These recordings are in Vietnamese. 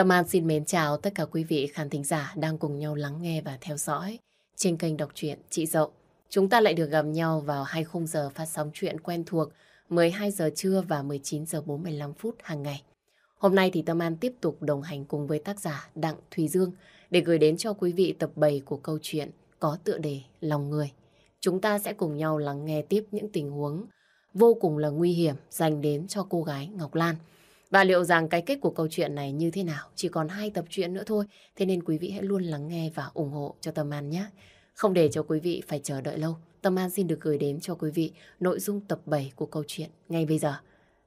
Tâm An xin mến chào tất cả quý vị khán thính giả đang cùng nhau lắng nghe và theo dõi trên kênh đọc truyện Chị Dậu. Chúng ta lại được gặp nhau vào hai khung giờ phát sóng truyện quen thuộc 12 giờ trưa và 19 giờ 45 phút hàng ngày. Hôm nay thì Tâm An tiếp tục đồng hành cùng với tác giả Đặng Thùy Dương để gửi đến cho quý vị tập 7 của câu chuyện có tựa đề Lòng Người. Chúng ta sẽ cùng nhau lắng nghe tiếp những tình huống vô cùng là nguy hiểm dành đến cho cô gái Ngọc Lan. Và liệu rằng cái kết của câu chuyện này như thế nào? Chỉ còn hai tập truyện nữa thôi. Thế nên quý vị hãy luôn lắng nghe và ủng hộ cho Tâm An nhé. Không để cho quý vị phải chờ đợi lâu. Tâm An xin được gửi đến cho quý vị nội dung tập 7 của câu chuyện ngay bây giờ.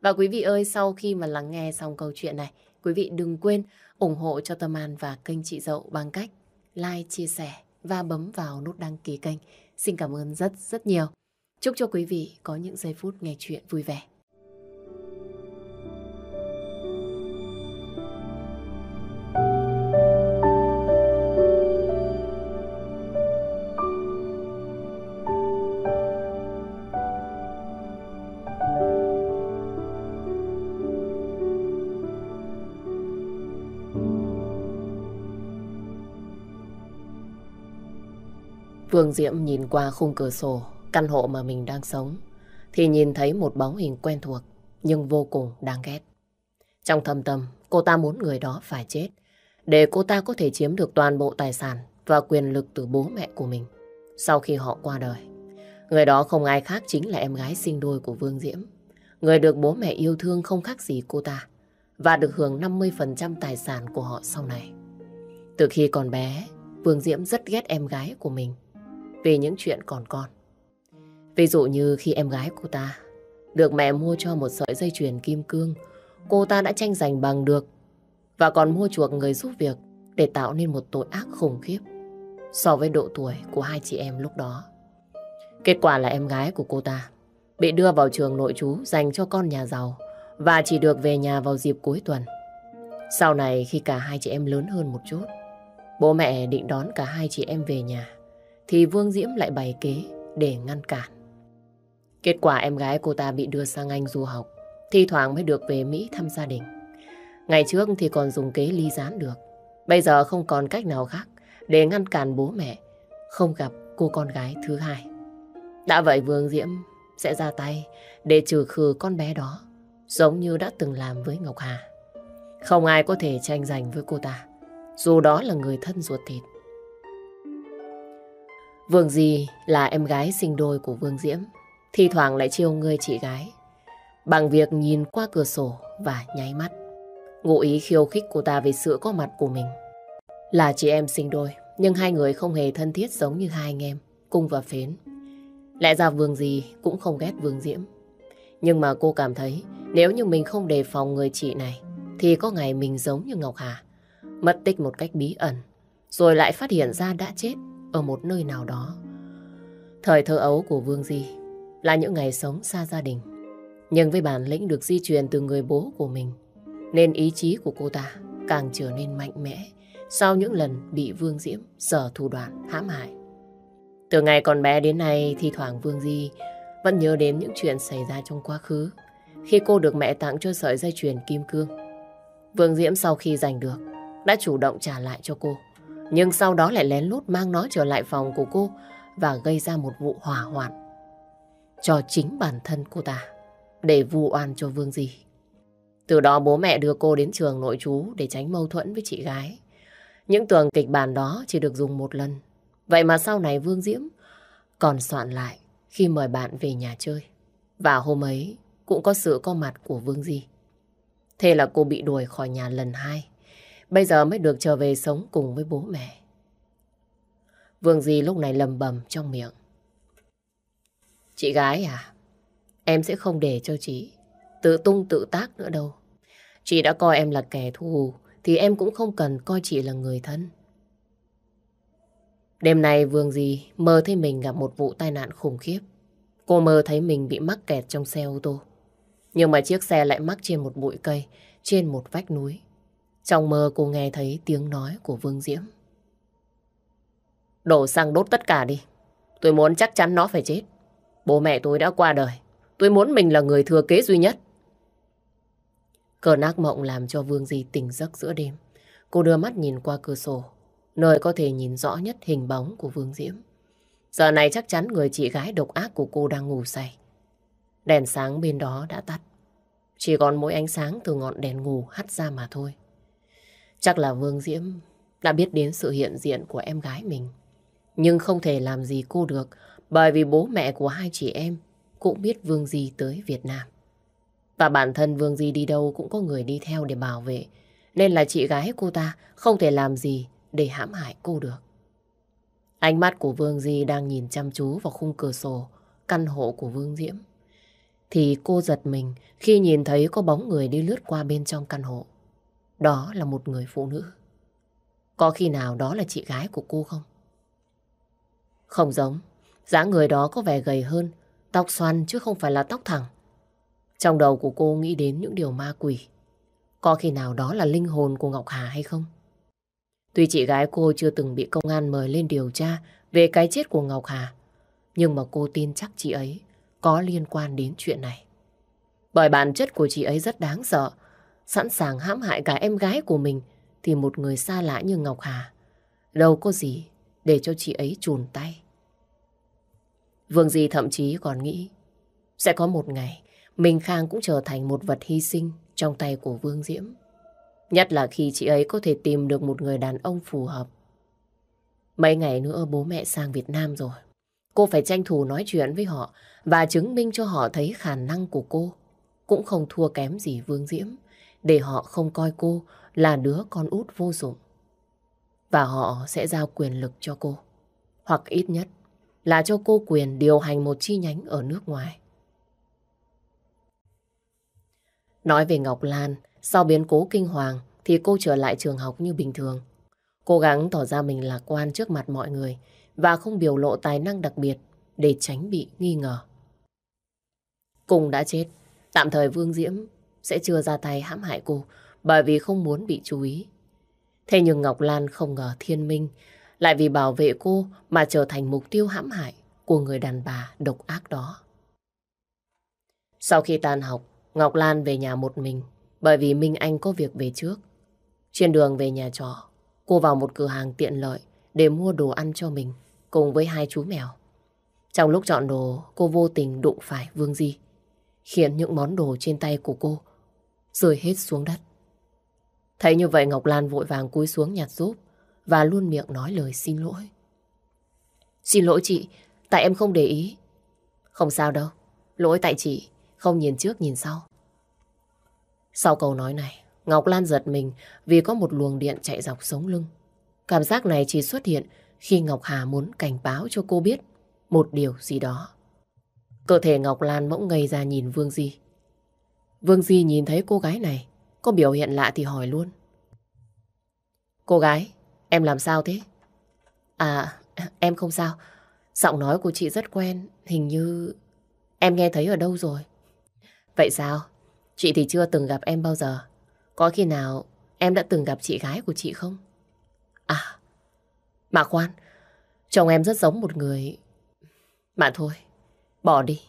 Và quý vị ơi, sau khi mà lắng nghe xong câu chuyện này, quý vị đừng quên ủng hộ cho Tâm An và kênh Chị Dậu bằng cách like, chia sẻ và bấm vào nút đăng ký kênh. Xin cảm ơn rất rất nhiều. Chúc cho quý vị có những giây phút nghe chuyện vui vẻ. Diễm nhìn qua khung cửa sổ, căn hộ mà mình đang sống, thì nhìn thấy một bóng hình quen thuộc, nhưng vô cùng đáng ghét. Trong thâm tâm, cô ta muốn người đó phải chết, để cô ta có thể chiếm được toàn bộ tài sản và quyền lực từ bố mẹ của mình sau khi họ qua đời. Người đó không ai khác chính là em gái sinh đôi của Vương Diễm. Người được bố mẹ yêu thương không khác gì cô ta và được hưởng 50% tài sản của họ sau này. Từ khi còn bé, Vương Diễm rất ghét em gái của mình về những chuyện còn con. Ví dụ như khi em gái cô ta được mẹ mua cho một sợi dây chuyền kim cương, cô ta đã tranh giành bằng được và còn mua chuộc người giúp việc để tạo nên một tội ác khủng khiếp so với độ tuổi của hai chị em lúc đó. Kết quả là em gái của cô ta bị đưa vào trường nội trú dành cho con nhà giàu và chỉ được về nhà vào dịp cuối tuần. Sau này khi cả hai chị em lớn hơn một chút, bố mẹ định đón cả hai chị em về nhà thì Vương Diễm lại bày kế để ngăn cản. Kết quả em gái cô ta bị đưa sang Anh du học, thi thoảng mới được về Mỹ thăm gia đình. Ngày trước thì còn dùng kế ly gián được, bây giờ không còn cách nào khác để ngăn cản bố mẹ không gặp cô con gái thứ hai. Đã vậy Vương Diễm sẽ ra tay để trừ khử con bé đó, giống như đã từng làm với Ngọc Hà. Không ai có thể tranh giành với cô ta, dù đó là người thân ruột thịt. Vương Di là em gái sinh đôi của Vương Diễm, thi thoảng lại chiêu người chị gái. Bằng việc nhìn qua cửa sổ và nháy mắt. Ngụ ý khiêu khích cô ta về sự có mặt của mình. Là chị em sinh đôi, nhưng hai người không hề thân thiết giống như hai anh em, cung và phến. Lẽ ra Vương Di cũng không ghét Vương Diễm. Nhưng mà cô cảm thấy nếu như mình không đề phòng người chị này, thì có ngày mình giống như Ngọc Hà. Mất tích một cách bí ẩn, rồi lại phát hiện ra đã chết ở một nơi nào đó. Thời thơ ấu của Vương Di là những ngày sống xa gia đình. Nhưng với bản lĩnh được di truyền từ người bố của mình, nên ý chí của cô ta càng trở nên mạnh mẽ sau những lần bị Vương Diễm sở thủ đoạn hãm hại. Từ ngày còn bé đến nay, thi thoảng Vương Di vẫn nhớ đến những chuyện xảy ra trong quá khứ khi cô được mẹ tặng cho sợi dây chuyền kim cương. Vương Diễm sau khi giành được, đã chủ động trả lại cho cô nhưng sau đó lại lén lút mang nó trở lại phòng của cô và gây ra một vụ hỏa hoạn cho chính bản thân cô ta để vu oan cho Vương Di. Từ đó bố mẹ đưa cô đến trường nội trú để tránh mâu thuẫn với chị gái. Những tường kịch bản đó chỉ được dùng một lần. Vậy mà sau này Vương Diễm còn soạn lại khi mời bạn về nhà chơi. Và hôm ấy cũng có sự có mặt của Vương Di. Thế là cô bị đuổi khỏi nhà lần hai. Bây giờ mới được trở về sống cùng với bố mẹ. Vương Di lúc này lầm bầm trong miệng. Chị gái à, em sẽ không để cho chị tự tung tự tác nữa đâu. Chị đã coi em là kẻ thù thì em cũng không cần coi chị là người thân. Đêm nay Vương Di mơ thấy mình gặp một vụ tai nạn khủng khiếp. Cô mơ thấy mình bị mắc kẹt trong xe ô tô. Nhưng mà chiếc xe lại mắc trên một bụi cây, trên một vách núi. Trong mơ cô nghe thấy tiếng nói của Vương Diễm. Đổ xăng đốt tất cả đi. Tôi muốn chắc chắn nó phải chết. Bố mẹ tôi đã qua đời. Tôi muốn mình là người thừa kế duy nhất. Cơn ác mộng làm cho Vương Di tỉnh giấc giữa đêm. Cô đưa mắt nhìn qua cửa sổ, nơi có thể nhìn rõ nhất hình bóng của Vương Diễm. Giờ này chắc chắn người chị gái độc ác của cô đang ngủ say. Đèn sáng bên đó đã tắt. Chỉ còn mỗi ánh sáng từ ngọn đèn ngủ hắt ra mà thôi. Chắc là Vương Diễm đã biết đến sự hiện diện của em gái mình. Nhưng không thể làm gì cô được bởi vì bố mẹ của hai chị em cũng biết Vương Di tới Việt Nam. Và bản thân Vương Di đi đâu cũng có người đi theo để bảo vệ. Nên là chị gái cô ta không thể làm gì để hãm hại cô được. Ánh mắt của Vương Di đang nhìn chăm chú vào khung cửa sổ, căn hộ của Vương Diễm. Thì cô giật mình khi nhìn thấy có bóng người đi lướt qua bên trong căn hộ. Đó là một người phụ nữ. Có khi nào đó là chị gái của cô không? Không giống. dáng người đó có vẻ gầy hơn, tóc xoăn chứ không phải là tóc thẳng. Trong đầu của cô nghĩ đến những điều ma quỷ. Có khi nào đó là linh hồn của Ngọc Hà hay không? Tuy chị gái cô chưa từng bị công an mời lên điều tra về cái chết của Ngọc Hà, nhưng mà cô tin chắc chị ấy có liên quan đến chuyện này. Bởi bản chất của chị ấy rất đáng sợ, sẵn sàng hãm hại cả em gái của mình thì một người xa lạ như Ngọc Hà đâu có gì để cho chị ấy chùn tay. Vương Di thậm chí còn nghĩ sẽ có một ngày Minh Khang cũng trở thành một vật hy sinh trong tay của Vương Diễm. Nhất là khi chị ấy có thể tìm được một người đàn ông phù hợp. Mấy ngày nữa bố mẹ sang Việt Nam rồi. Cô phải tranh thủ nói chuyện với họ và chứng minh cho họ thấy khả năng của cô cũng không thua kém gì Vương Diễm để họ không coi cô là đứa con út vô dụng. Và họ sẽ giao quyền lực cho cô, hoặc ít nhất là cho cô quyền điều hành một chi nhánh ở nước ngoài. Nói về Ngọc Lan, sau biến cố kinh hoàng thì cô trở lại trường học như bình thường. Cố gắng tỏ ra mình lạc quan trước mặt mọi người và không biểu lộ tài năng đặc biệt để tránh bị nghi ngờ. Cùng đã chết, tạm thời Vương Diễm sẽ chưa ra tay hãm hại cô bởi vì không muốn bị chú ý. Thế nhưng Ngọc Lan không ngờ Thiên Minh lại vì bảo vệ cô mà trở thành mục tiêu hãm hại của người đàn bà độc ác đó. Sau khi tan học, Ngọc Lan về nhà một mình bởi vì Minh Anh có việc về trước. Trên đường về nhà trọ, cô vào một cửa hàng tiện lợi để mua đồ ăn cho mình cùng với hai chú mèo. Trong lúc chọn đồ, cô vô tình đụng phải Vương Di, khiến những món đồ trên tay của cô rơi hết xuống đất. Thấy như vậy Ngọc Lan vội vàng cúi xuống nhặt giúp và luôn miệng nói lời xin lỗi. Xin lỗi chị, tại em không để ý. Không sao đâu, lỗi tại chị, không nhìn trước nhìn sau. Sau câu nói này, Ngọc Lan giật mình vì có một luồng điện chạy dọc sống lưng. Cảm giác này chỉ xuất hiện khi Ngọc Hà muốn cảnh báo cho cô biết một điều gì đó. Cơ thể Ngọc Lan mỗng ngây ra nhìn Vương Di. Vương Di nhìn thấy cô gái này, có biểu hiện lạ thì hỏi luôn. Cô gái, em làm sao thế? À, em không sao. Giọng nói của chị rất quen, hình như em nghe thấy ở đâu rồi. Vậy sao? Chị thì chưa từng gặp em bao giờ. Có khi nào em đã từng gặp chị gái của chị không? À, mà khoan, chồng em rất giống một người... Mà thôi, bỏ đi.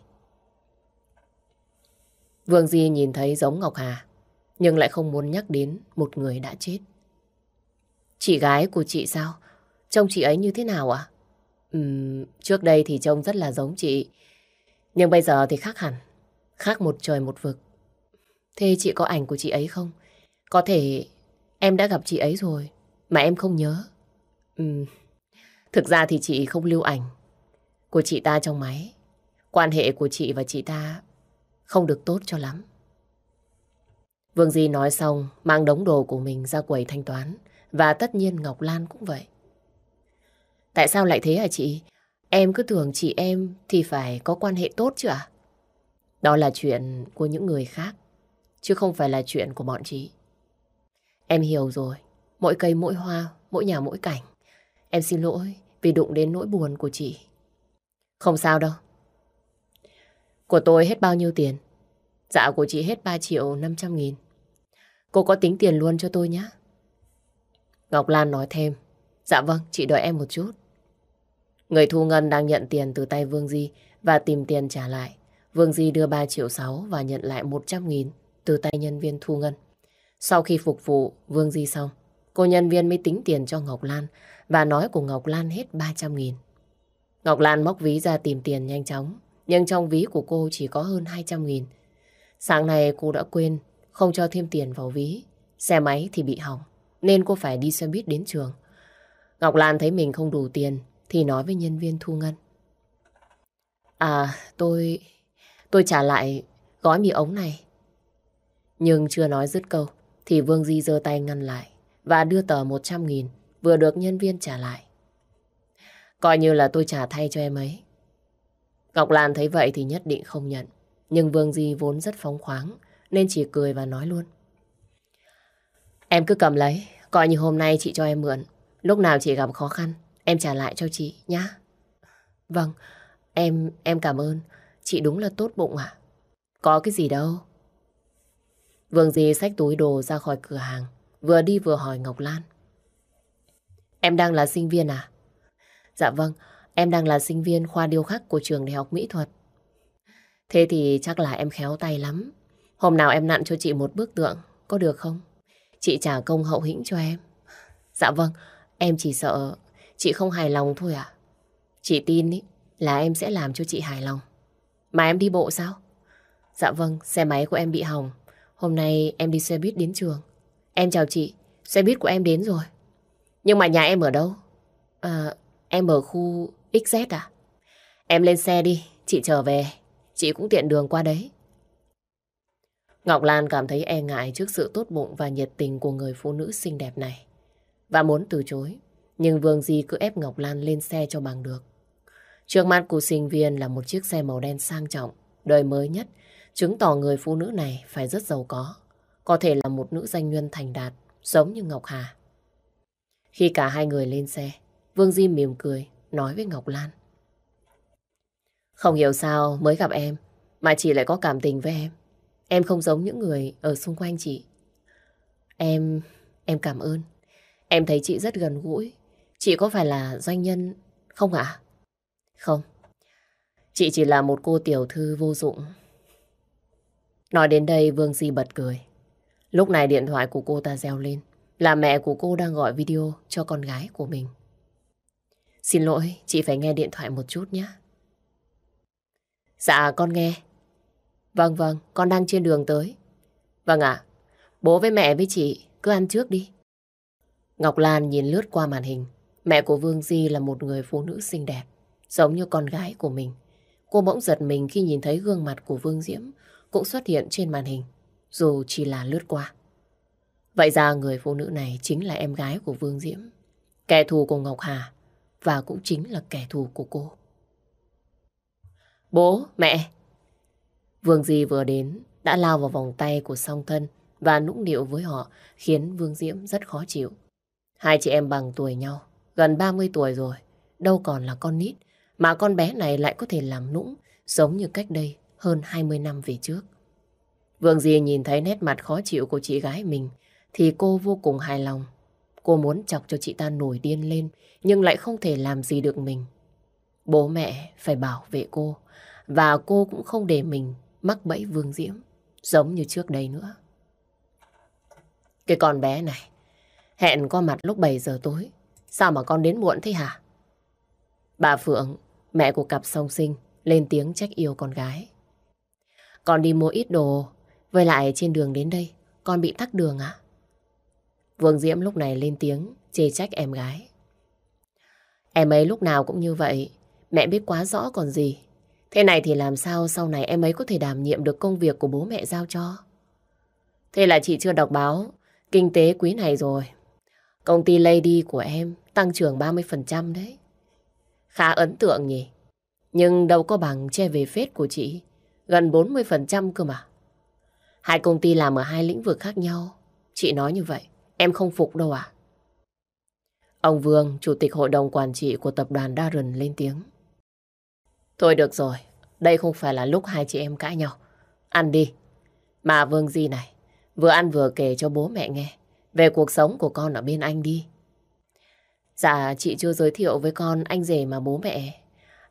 Vương Di nhìn thấy giống Ngọc Hà, nhưng lại không muốn nhắc đến một người đã chết. Chị gái của chị sao? Trông chị ấy như thế nào ạ? À? trước đây thì trông rất là giống chị, nhưng bây giờ thì khác hẳn, khác một trời một vực. Thế chị có ảnh của chị ấy không? Có thể em đã gặp chị ấy rồi, mà em không nhớ. Uhm, thực ra thì chị không lưu ảnh của chị ta trong máy. Quan hệ của chị và chị ta không được tốt cho lắm. Vương Di nói xong, mang đống đồ của mình ra quầy thanh toán. Và tất nhiên Ngọc Lan cũng vậy. Tại sao lại thế hả chị? Em cứ tưởng chị em thì phải có quan hệ tốt chứ ạ? À? Đó là chuyện của những người khác, chứ không phải là chuyện của bọn chị. Em hiểu rồi, mỗi cây mỗi hoa, mỗi nhà mỗi cảnh. Em xin lỗi vì đụng đến nỗi buồn của chị. Không sao đâu, của tôi hết bao nhiêu tiền? Dạ của chị hết 3 triệu 500 nghìn. Cô có tính tiền luôn cho tôi nhé. Ngọc Lan nói thêm. Dạ vâng, chị đợi em một chút. Người thu ngân đang nhận tiền từ tay Vương Di và tìm tiền trả lại. Vương Di đưa 3 triệu 6 và nhận lại 100 nghìn từ tay nhân viên thu ngân. Sau khi phục vụ Vương Di xong, cô nhân viên mới tính tiền cho Ngọc Lan và nói của Ngọc Lan hết 300 nghìn. Ngọc Lan móc ví ra tìm tiền nhanh chóng nhưng trong ví của cô chỉ có hơn 200 nghìn. Sáng nay cô đã quên, không cho thêm tiền vào ví. Xe máy thì bị hỏng, nên cô phải đi xe buýt đến trường. Ngọc Lan thấy mình không đủ tiền, thì nói với nhân viên thu ngân. À, tôi... tôi trả lại gói mì ống này. Nhưng chưa nói dứt câu, thì Vương Di giơ tay ngăn lại và đưa tờ 100 nghìn vừa được nhân viên trả lại. Coi như là tôi trả thay cho em ấy. Ngọc Lan thấy vậy thì nhất định không nhận. Nhưng Vương Di vốn rất phóng khoáng, nên chỉ cười và nói luôn. Em cứ cầm lấy, coi như hôm nay chị cho em mượn. Lúc nào chị gặp khó khăn, em trả lại cho chị nhá. Vâng, em em cảm ơn. Chị đúng là tốt bụng ạ. À? Có cái gì đâu. Vương Di xách túi đồ ra khỏi cửa hàng, vừa đi vừa hỏi Ngọc Lan. Em đang là sinh viên à? Dạ vâng, Em đang là sinh viên khoa điêu khắc của trường Đại học Mỹ thuật. Thế thì chắc là em khéo tay lắm. Hôm nào em nặn cho chị một bức tượng, có được không? Chị trả công hậu hĩnh cho em. Dạ vâng, em chỉ sợ chị không hài lòng thôi ạ. Chị tin ý, là em sẽ làm cho chị hài lòng. Mà em đi bộ sao? Dạ vâng, xe máy của em bị hỏng. Hôm nay em đi xe buýt đến trường. Em chào chị, xe buýt của em đến rồi. Nhưng mà nhà em ở đâu? À, em ở khu XZ à? Em lên xe đi, chị trở về. Chị cũng tiện đường qua đấy. Ngọc Lan cảm thấy e ngại trước sự tốt bụng và nhiệt tình của người phụ nữ xinh đẹp này. Và muốn từ chối, nhưng Vương Di cứ ép Ngọc Lan lên xe cho bằng được. Trước mắt của sinh viên là một chiếc xe màu đen sang trọng, đời mới nhất, chứng tỏ người phụ nữ này phải rất giàu có. Có thể là một nữ danh nhân thành đạt, giống như Ngọc Hà. Khi cả hai người lên xe, Vương Di mỉm cười, nói với Ngọc Lan. Không hiểu sao mới gặp em mà chị lại có cảm tình với em. Em không giống những người ở xung quanh chị. Em... em cảm ơn. Em thấy chị rất gần gũi. Chị có phải là doanh nhân không ạ? Không. Chị chỉ là một cô tiểu thư vô dụng. Nói đến đây Vương Di bật cười. Lúc này điện thoại của cô ta reo lên. Là mẹ của cô đang gọi video cho con gái của mình. Xin lỗi, chị phải nghe điện thoại một chút nhé. Dạ, con nghe. Vâng, vâng, con đang trên đường tới. Vâng ạ, bố với mẹ với chị cứ ăn trước đi. Ngọc Lan nhìn lướt qua màn hình. Mẹ của Vương Di là một người phụ nữ xinh đẹp, giống như con gái của mình. Cô bỗng giật mình khi nhìn thấy gương mặt của Vương Diễm cũng xuất hiện trên màn hình, dù chỉ là lướt qua. Vậy ra người phụ nữ này chính là em gái của Vương Diễm, kẻ thù của Ngọc Hà và cũng chính là kẻ thù của cô. Bố, mẹ! Vương Di vừa đến đã lao vào vòng tay của song thân và nũng điệu với họ khiến Vương Diễm rất khó chịu. Hai chị em bằng tuổi nhau, gần 30 tuổi rồi, đâu còn là con nít mà con bé này lại có thể làm nũng giống như cách đây hơn 20 năm về trước. Vương Di nhìn thấy nét mặt khó chịu của chị gái mình thì cô vô cùng hài lòng Cô muốn chọc cho chị ta nổi điên lên, nhưng lại không thể làm gì được mình. Bố mẹ phải bảo vệ cô, và cô cũng không để mình mắc bẫy Vương Diễm, giống như trước đây nữa. Cái con bé này, hẹn qua mặt lúc 7 giờ tối, sao mà con đến muộn thế hả? Bà Phượng, mẹ của cặp song sinh, lên tiếng trách yêu con gái. Con đi mua ít đồ, với lại trên đường đến đây, con bị tắc đường à? Vương Diễm lúc này lên tiếng, chê trách em gái. Em ấy lúc nào cũng như vậy, mẹ biết quá rõ còn gì. Thế này thì làm sao sau này em ấy có thể đảm nhiệm được công việc của bố mẹ giao cho? Thế là chị chưa đọc báo, kinh tế quý này rồi. Công ty Lady của em tăng trưởng 30% đấy. Khá ấn tượng nhỉ? Nhưng đâu có bằng che về phết của chị. Gần 40% cơ mà. Hai công ty làm ở hai lĩnh vực khác nhau. Chị nói như vậy. Em không phục đâu à? Ông Vương, Chủ tịch Hội đồng Quản trị của tập đoàn Darren lên tiếng. Thôi được rồi, đây không phải là lúc hai chị em cãi nhau. Ăn đi. Mà Vương Di này, vừa ăn vừa kể cho bố mẹ nghe về cuộc sống của con ở bên anh đi. Dạ, chị chưa giới thiệu với con anh rể mà bố mẹ.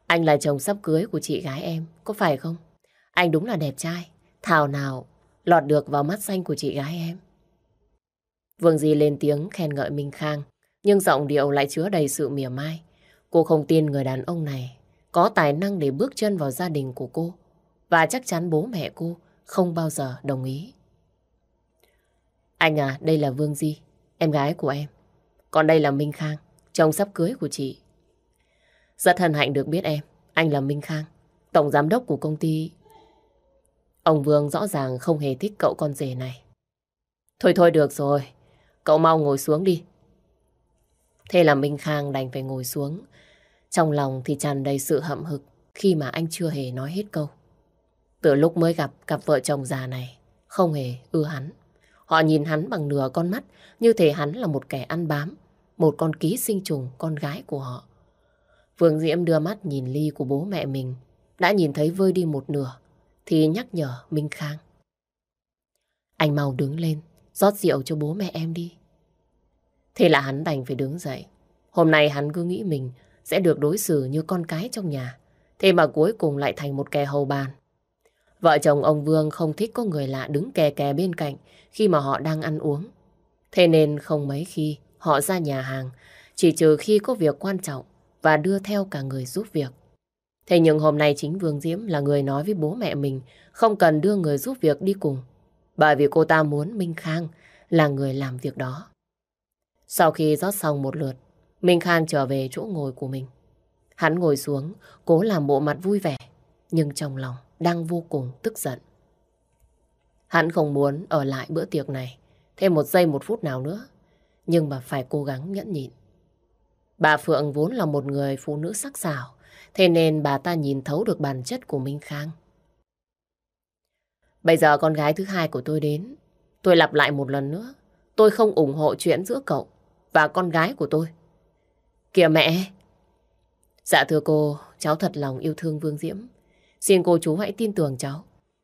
Anh là chồng sắp cưới của chị gái em, có phải không? Anh đúng là đẹp trai, thảo nào lọt được vào mắt xanh của chị gái em. Vương Di lên tiếng khen ngợi Minh Khang, nhưng giọng điệu lại chứa đầy sự mỉa mai. Cô không tin người đàn ông này có tài năng để bước chân vào gia đình của cô, và chắc chắn bố mẹ cô không bao giờ đồng ý. Anh à, đây là Vương Di, em gái của em. Còn đây là Minh Khang, chồng sắp cưới của chị. Rất hân hạnh được biết em, anh là Minh Khang, tổng giám đốc của công ty. Ông Vương rõ ràng không hề thích cậu con rể này. Thôi thôi được rồi, Cậu mau ngồi xuống đi. Thế là Minh Khang đành phải ngồi xuống. Trong lòng thì tràn đầy sự hậm hực khi mà anh chưa hề nói hết câu. Từ lúc mới gặp cặp vợ chồng già này, không hề ưa hắn. Họ nhìn hắn bằng nửa con mắt, như thể hắn là một kẻ ăn bám, một con ký sinh trùng con gái của họ. Vương Diễm đưa mắt nhìn ly của bố mẹ mình, đã nhìn thấy vơi đi một nửa, thì nhắc nhở Minh Khang. Anh mau đứng lên, rót rượu cho bố mẹ em đi. Thế là hắn đành phải đứng dậy. Hôm nay hắn cứ nghĩ mình sẽ được đối xử như con cái trong nhà. Thế mà cuối cùng lại thành một kẻ hầu bàn. Vợ chồng ông Vương không thích có người lạ đứng kè kè bên cạnh khi mà họ đang ăn uống. Thế nên không mấy khi họ ra nhà hàng, chỉ trừ khi có việc quan trọng và đưa theo cả người giúp việc. Thế nhưng hôm nay chính Vương Diễm là người nói với bố mẹ mình không cần đưa người giúp việc đi cùng bởi vì cô ta muốn Minh Khang là người làm việc đó. Sau khi rót xong một lượt, Minh Khang trở về chỗ ngồi của mình. Hắn ngồi xuống, cố làm bộ mặt vui vẻ, nhưng trong lòng đang vô cùng tức giận. Hắn không muốn ở lại bữa tiệc này thêm một giây một phút nào nữa, nhưng mà phải cố gắng nhẫn nhịn. Bà Phượng vốn là một người phụ nữ sắc sảo, thế nên bà ta nhìn thấu được bản chất của Minh Khang. Bây giờ con gái thứ hai của tôi đến. Tôi lặp lại một lần nữa. Tôi không ủng hộ chuyện giữa cậu và con gái của tôi. Kìa mẹ! Dạ thưa cô, cháu thật lòng yêu thương Vương Diễm. Xin cô chú hãy tin tưởng cháu.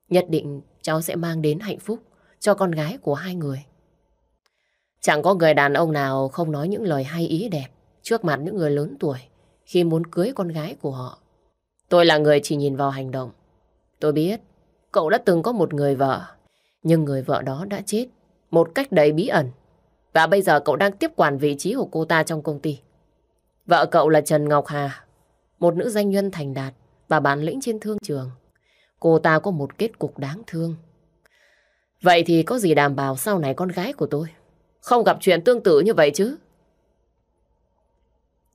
Nhất định cháu sẽ mang đến hạnh phúc cho con gái của hai người. Chẳng có người đàn ông nào không nói những lời hay ý đẹp trước mặt những người lớn tuổi khi muốn cưới con gái của họ. Tôi là người chỉ nhìn vào hành động. Tôi biết Cậu đã từng có một người vợ, nhưng người vợ đó đã chết một cách đầy bí ẩn. Và bây giờ cậu đang tiếp quản vị trí của cô ta trong công ty. Vợ cậu là Trần Ngọc Hà, một nữ doanh nhân thành đạt và bản lĩnh trên thương trường. Cô ta có một kết cục đáng thương. Vậy thì có gì đảm bảo sau này con gái của tôi không gặp chuyện tương tự như vậy chứ?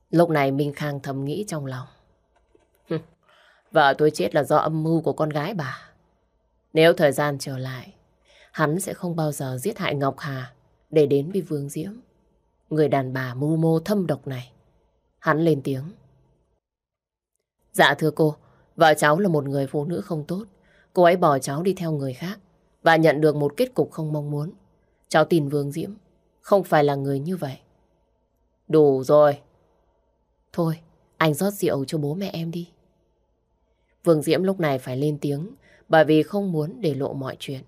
Lúc này Minh Khang thầm nghĩ trong lòng. Vợ tôi chết là do âm mưu của con gái bà. Nếu thời gian trở lại, hắn sẽ không bao giờ giết hại Ngọc Hà để đến với Vương Diễm. Người đàn bà mưu mô thâm độc này. Hắn lên tiếng. Dạ thưa cô, vợ cháu là một người phụ nữ không tốt. Cô ấy bỏ cháu đi theo người khác và nhận được một kết cục không mong muốn. Cháu tin Vương Diễm không phải là người như vậy. Đủ rồi. Thôi, anh rót rượu cho bố mẹ em đi. Vương Diễm lúc này phải lên tiếng bởi vì không muốn để lộ mọi chuyện.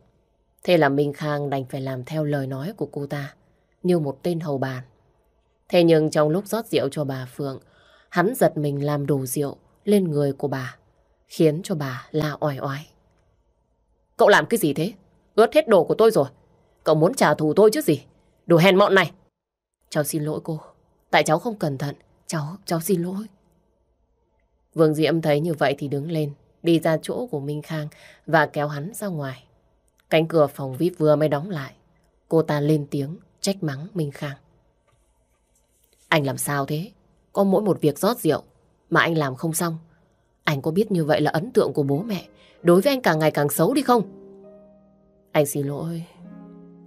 Thế là Minh Khang đành phải làm theo lời nói của cô ta, như một tên hầu bàn. Thế nhưng trong lúc rót rượu cho bà Phượng, hắn giật mình làm đổ rượu lên người của bà, khiến cho bà la oai oai. Cậu làm cái gì thế? Ướt hết đồ của tôi rồi. Cậu muốn trả thù tôi chứ gì? Đồ hèn mọn này. Cháu xin lỗi cô. Tại cháu không cẩn thận. Cháu, cháu xin lỗi. Vương Diễm thấy như vậy thì đứng lên, đi ra chỗ của Minh Khang và kéo hắn ra ngoài. Cánh cửa phòng VIP vừa mới đóng lại. Cô ta lên tiếng trách mắng Minh Khang. Anh làm sao thế? Có mỗi một việc rót rượu mà anh làm không xong. Anh có biết như vậy là ấn tượng của bố mẹ đối với anh càng ngày càng xấu đi không? Anh xin lỗi.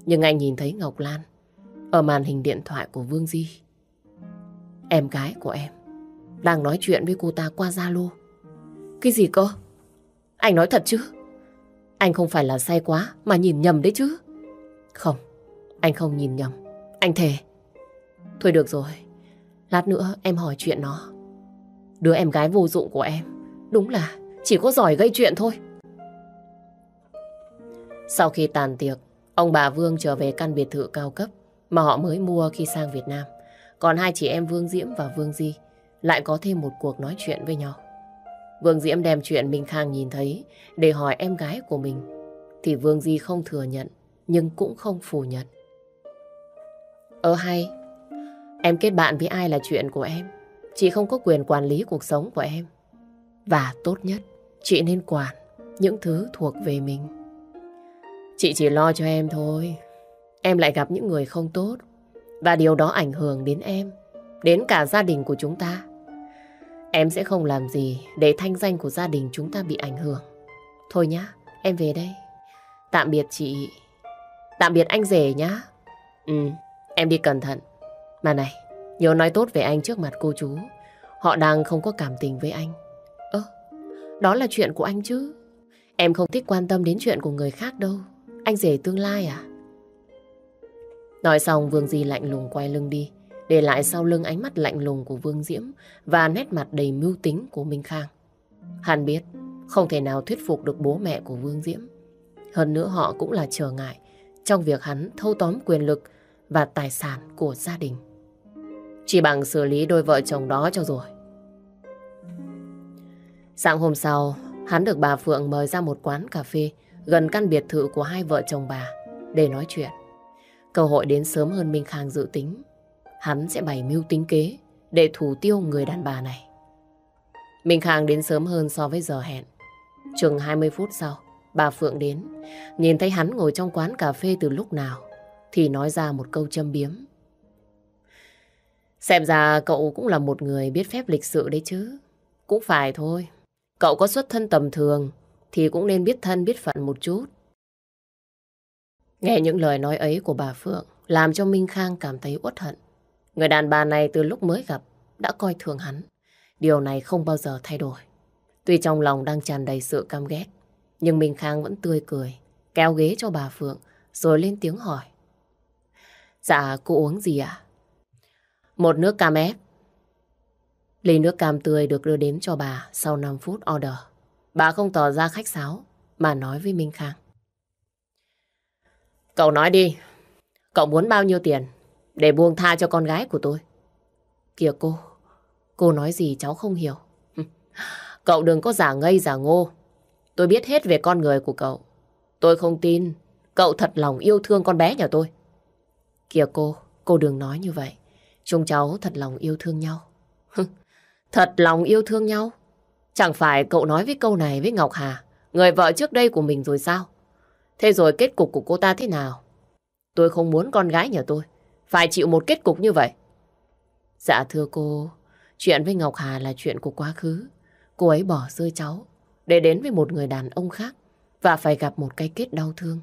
Nhưng anh nhìn thấy Ngọc Lan ở màn hình điện thoại của Vương Di. Em gái của em đang nói chuyện với cô ta qua Zalo. Cái gì cơ? Anh nói thật chứ? Anh không phải là say quá mà nhìn nhầm đấy chứ? Không, anh không nhìn nhầm. Anh thề. Thôi được rồi. Lát nữa em hỏi chuyện nó. Đứa em gái vô dụng của em. Đúng là chỉ có giỏi gây chuyện thôi. Sau khi tàn tiệc, ông bà Vương trở về căn biệt thự cao cấp mà họ mới mua khi sang Việt Nam. Còn hai chị em Vương Diễm và Vương Di lại có thêm một cuộc nói chuyện với nhau. Vương Diễm đem chuyện Minh Khang nhìn thấy để hỏi em gái của mình. Thì Vương Di không thừa nhận, nhưng cũng không phủ nhận. Ờ hay, em kết bạn với ai là chuyện của em. Chị không có quyền quản lý cuộc sống của em. Và tốt nhất, chị nên quản những thứ thuộc về mình. Chị chỉ lo cho em thôi. Em lại gặp những người không tốt. Và điều đó ảnh hưởng đến em, đến cả gia đình của chúng ta. Em sẽ không làm gì để thanh danh của gia đình chúng ta bị ảnh hưởng. Thôi nhá, em về đây. Tạm biệt chị. Tạm biệt anh rể nhá. Ừ, em đi cẩn thận. Mà này, nhớ nói tốt về anh trước mặt cô chú. Họ đang không có cảm tình với anh. Ơ, đó là chuyện của anh chứ. Em không thích quan tâm đến chuyện của người khác đâu. Anh rể tương lai à? Nói xong Vương Di lạnh lùng quay lưng đi để lại sau lưng ánh mắt lạnh lùng của Vương Diễm và nét mặt đầy mưu tính của Minh Khang. Hàn biết không thể nào thuyết phục được bố mẹ của Vương Diễm. Hơn nữa họ cũng là trở ngại trong việc hắn thâu tóm quyền lực và tài sản của gia đình. Chỉ bằng xử lý đôi vợ chồng đó cho rồi. Sáng hôm sau, hắn được bà Phượng mời ra một quán cà phê gần căn biệt thự của hai vợ chồng bà để nói chuyện. Cơ hội đến sớm hơn Minh Khang dự tính hắn sẽ bày mưu tính kế để thủ tiêu người đàn bà này. Minh Khang đến sớm hơn so với giờ hẹn. Chừng 20 phút sau, bà Phượng đến, nhìn thấy hắn ngồi trong quán cà phê từ lúc nào, thì nói ra một câu châm biếm. Xem ra cậu cũng là một người biết phép lịch sự đấy chứ. Cũng phải thôi. Cậu có xuất thân tầm thường thì cũng nên biết thân biết phận một chút. Nghe những lời nói ấy của bà Phượng làm cho Minh Khang cảm thấy uất hận. Người đàn bà này từ lúc mới gặp đã coi thường hắn. Điều này không bao giờ thay đổi. Tuy trong lòng đang tràn đầy sự căm ghét, nhưng Minh Khang vẫn tươi cười, kéo ghế cho bà Phượng rồi lên tiếng hỏi. Dạ, cô uống gì ạ? Một nước cam ép. Ly nước cam tươi được đưa đến cho bà sau 5 phút order. Bà không tỏ ra khách sáo mà nói với Minh Khang. Cậu nói đi, cậu muốn bao nhiêu tiền? để buông tha cho con gái của tôi. Kìa cô, cô nói gì cháu không hiểu. Cậu đừng có giả ngây giả ngô. Tôi biết hết về con người của cậu. Tôi không tin cậu thật lòng yêu thương con bé nhà tôi. Kìa cô, cô đừng nói như vậy. Chúng cháu thật lòng yêu thương nhau. thật lòng yêu thương nhau? Chẳng phải cậu nói với câu này với Ngọc Hà, người vợ trước đây của mình rồi sao? Thế rồi kết cục của cô ta thế nào? Tôi không muốn con gái nhà tôi phải chịu một kết cục như vậy. Dạ thưa cô, chuyện với Ngọc Hà là chuyện của quá khứ. Cô ấy bỏ rơi cháu để đến với một người đàn ông khác và phải gặp một cái kết đau thương.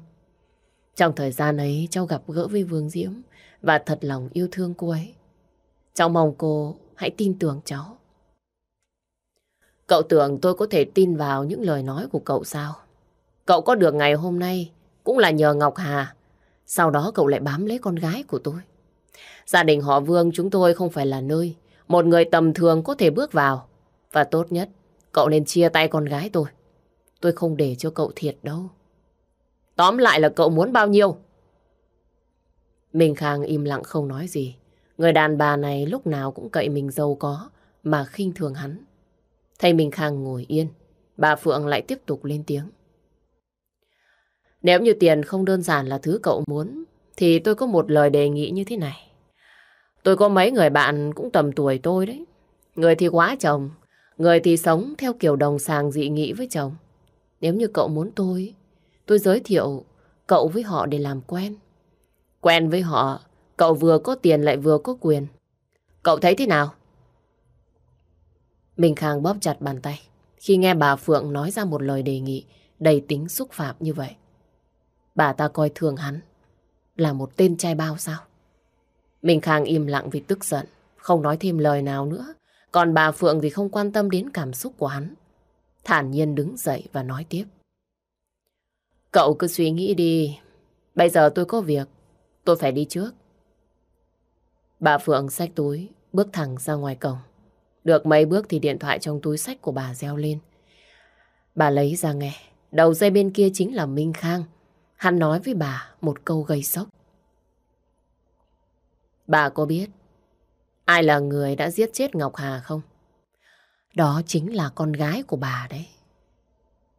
Trong thời gian ấy, cháu gặp gỡ với Vương Diễm và thật lòng yêu thương cô ấy. Cháu mong cô hãy tin tưởng cháu. Cậu tưởng tôi có thể tin vào những lời nói của cậu sao? Cậu có được ngày hôm nay cũng là nhờ Ngọc Hà. Sau đó cậu lại bám lấy con gái của tôi. Gia đình họ Vương chúng tôi không phải là nơi một người tầm thường có thể bước vào. Và tốt nhất, cậu nên chia tay con gái tôi. Tôi không để cho cậu thiệt đâu. Tóm lại là cậu muốn bao nhiêu? Minh Khang im lặng không nói gì. Người đàn bà này lúc nào cũng cậy mình giàu có mà khinh thường hắn. Thấy Minh Khang ngồi yên, bà Phượng lại tiếp tục lên tiếng. Nếu như tiền không đơn giản là thứ cậu muốn, thì tôi có một lời đề nghị như thế này. Tôi có mấy người bạn cũng tầm tuổi tôi đấy. Người thì quá chồng, người thì sống theo kiểu đồng sàng dị nghị với chồng. Nếu như cậu muốn tôi, tôi giới thiệu cậu với họ để làm quen. Quen với họ, cậu vừa có tiền lại vừa có quyền. Cậu thấy thế nào? Minh Khang bóp chặt bàn tay khi nghe bà Phượng nói ra một lời đề nghị đầy tính xúc phạm như vậy. Bà ta coi thường hắn là một tên trai bao sao? Minh Khang im lặng vì tức giận, không nói thêm lời nào nữa. Còn bà Phượng thì không quan tâm đến cảm xúc của hắn. Thản nhiên đứng dậy và nói tiếp. Cậu cứ suy nghĩ đi. Bây giờ tôi có việc, tôi phải đi trước. Bà Phượng xách túi, bước thẳng ra ngoài cổng. Được mấy bước thì điện thoại trong túi sách của bà reo lên. Bà lấy ra nghe, đầu dây bên kia chính là Minh Khang. Hắn nói với bà một câu gây sốc. Bà có biết ai là người đã giết chết Ngọc Hà không? Đó chính là con gái của bà đấy.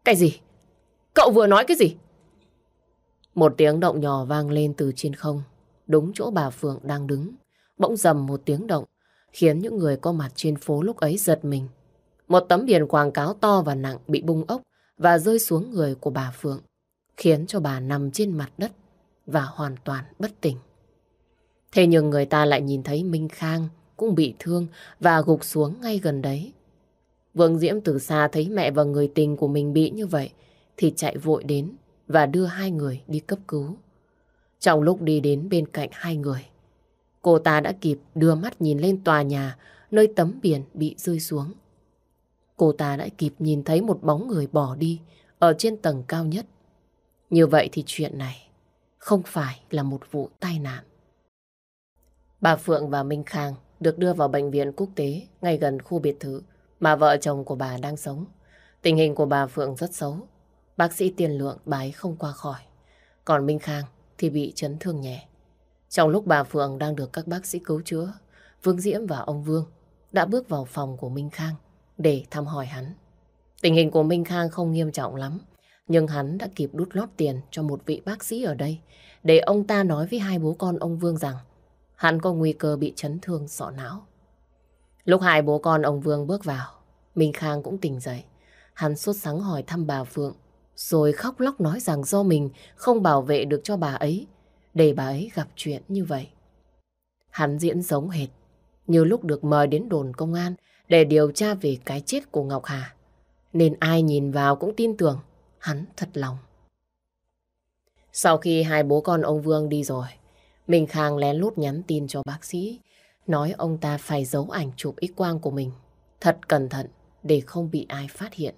Cái gì? Cậu vừa nói cái gì? Một tiếng động nhỏ vang lên từ trên không, đúng chỗ bà Phượng đang đứng. Bỗng dầm một tiếng động, khiến những người có mặt trên phố lúc ấy giật mình. Một tấm biển quảng cáo to và nặng bị bung ốc và rơi xuống người của bà Phượng, khiến cho bà nằm trên mặt đất và hoàn toàn bất tỉnh. Thế nhưng người ta lại nhìn thấy Minh Khang cũng bị thương và gục xuống ngay gần đấy. Vương Diễm từ xa thấy mẹ và người tình của mình bị như vậy thì chạy vội đến và đưa hai người đi cấp cứu. Trong lúc đi đến bên cạnh hai người, cô ta đã kịp đưa mắt nhìn lên tòa nhà nơi tấm biển bị rơi xuống. Cô ta đã kịp nhìn thấy một bóng người bỏ đi ở trên tầng cao nhất. Như vậy thì chuyện này không phải là một vụ tai nạn. Bà Phượng và Minh Khang được đưa vào bệnh viện quốc tế ngay gần khu biệt thự mà vợ chồng của bà đang sống. Tình hình của bà Phượng rất xấu. Bác sĩ tiền lượng bái không qua khỏi. Còn Minh Khang thì bị chấn thương nhẹ. Trong lúc bà Phượng đang được các bác sĩ cứu chữa, Vương Diễm và ông Vương đã bước vào phòng của Minh Khang để thăm hỏi hắn. Tình hình của Minh Khang không nghiêm trọng lắm, nhưng hắn đã kịp đút lót tiền cho một vị bác sĩ ở đây để ông ta nói với hai bố con ông Vương rằng hắn có nguy cơ bị chấn thương sọ não. Lúc hai bố con ông Vương bước vào, Minh Khang cũng tỉnh dậy. Hắn sốt sắng hỏi thăm bà Phượng, rồi khóc lóc nói rằng do mình không bảo vệ được cho bà ấy, để bà ấy gặp chuyện như vậy. Hắn diễn giống hệt, như lúc được mời đến đồn công an để điều tra về cái chết của Ngọc Hà. Nên ai nhìn vào cũng tin tưởng, hắn thật lòng. Sau khi hai bố con ông Vương đi rồi, Minh Khang lén lút nhắn tin cho bác sĩ, nói ông ta phải giấu ảnh chụp x-quang của mình. Thật cẩn thận để không bị ai phát hiện.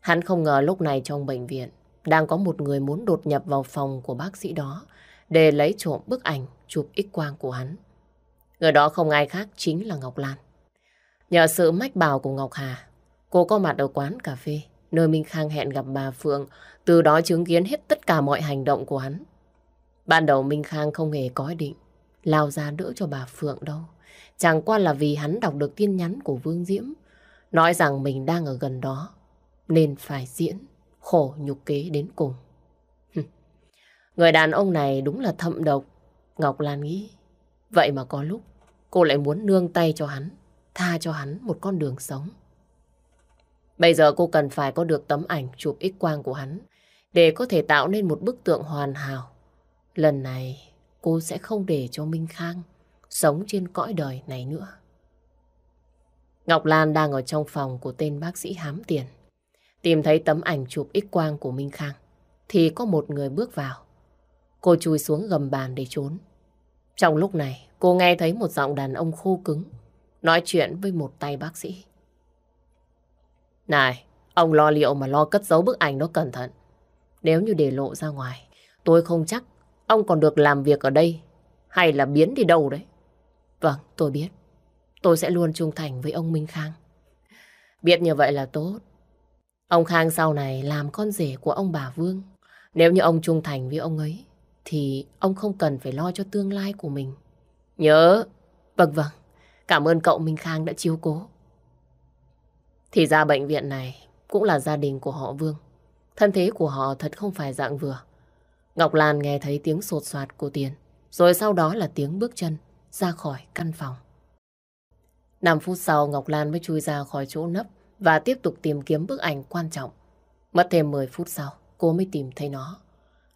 Hắn không ngờ lúc này trong bệnh viện đang có một người muốn đột nhập vào phòng của bác sĩ đó để lấy trộm bức ảnh chụp x-quang của hắn. Người đó không ai khác chính là Ngọc Lan. Nhờ sự mách bảo của Ngọc Hà, cô có mặt ở quán cà phê nơi Minh Khang hẹn gặp bà Phượng, từ đó chứng kiến hết tất cả mọi hành động của hắn. Ban đầu Minh Khang không hề có ý định lao ra đỡ cho bà Phượng đâu. Chẳng qua là vì hắn đọc được tin nhắn của Vương Diễm, nói rằng mình đang ở gần đó, nên phải diễn, khổ nhục kế đến cùng. Người đàn ông này đúng là thậm độc, Ngọc Lan nghĩ. Vậy mà có lúc cô lại muốn nương tay cho hắn, tha cho hắn một con đường sống. Bây giờ cô cần phải có được tấm ảnh chụp x quang của hắn để có thể tạo nên một bức tượng hoàn hảo Lần này cô sẽ không để cho Minh Khang sống trên cõi đời này nữa. Ngọc Lan đang ở trong phòng của tên bác sĩ hám tiền. Tìm thấy tấm ảnh chụp x-quang của Minh Khang thì có một người bước vào. Cô chui xuống gầm bàn để trốn. Trong lúc này, cô nghe thấy một giọng đàn ông khô cứng nói chuyện với một tay bác sĩ. Này, ông lo liệu mà lo cất giấu bức ảnh đó cẩn thận. Nếu như để lộ ra ngoài, tôi không chắc Ông còn được làm việc ở đây hay là biến đi đâu đấy? Vâng, tôi biết. Tôi sẽ luôn trung thành với ông Minh Khang. Biết như vậy là tốt. Ông Khang sau này làm con rể của ông bà Vương. Nếu như ông trung thành với ông ấy, thì ông không cần phải lo cho tương lai của mình. Nhớ. Vâng vâng. Cảm ơn cậu Minh Khang đã chiếu cố. Thì ra bệnh viện này cũng là gia đình của họ Vương. Thân thế của họ thật không phải dạng vừa. Ngọc Lan nghe thấy tiếng sột soạt của Tiến, rồi sau đó là tiếng bước chân ra khỏi căn phòng. 5 phút sau Ngọc Lan mới chui ra khỏi chỗ nấp và tiếp tục tìm kiếm bức ảnh quan trọng. Mất thêm 10 phút sau, cô mới tìm thấy nó.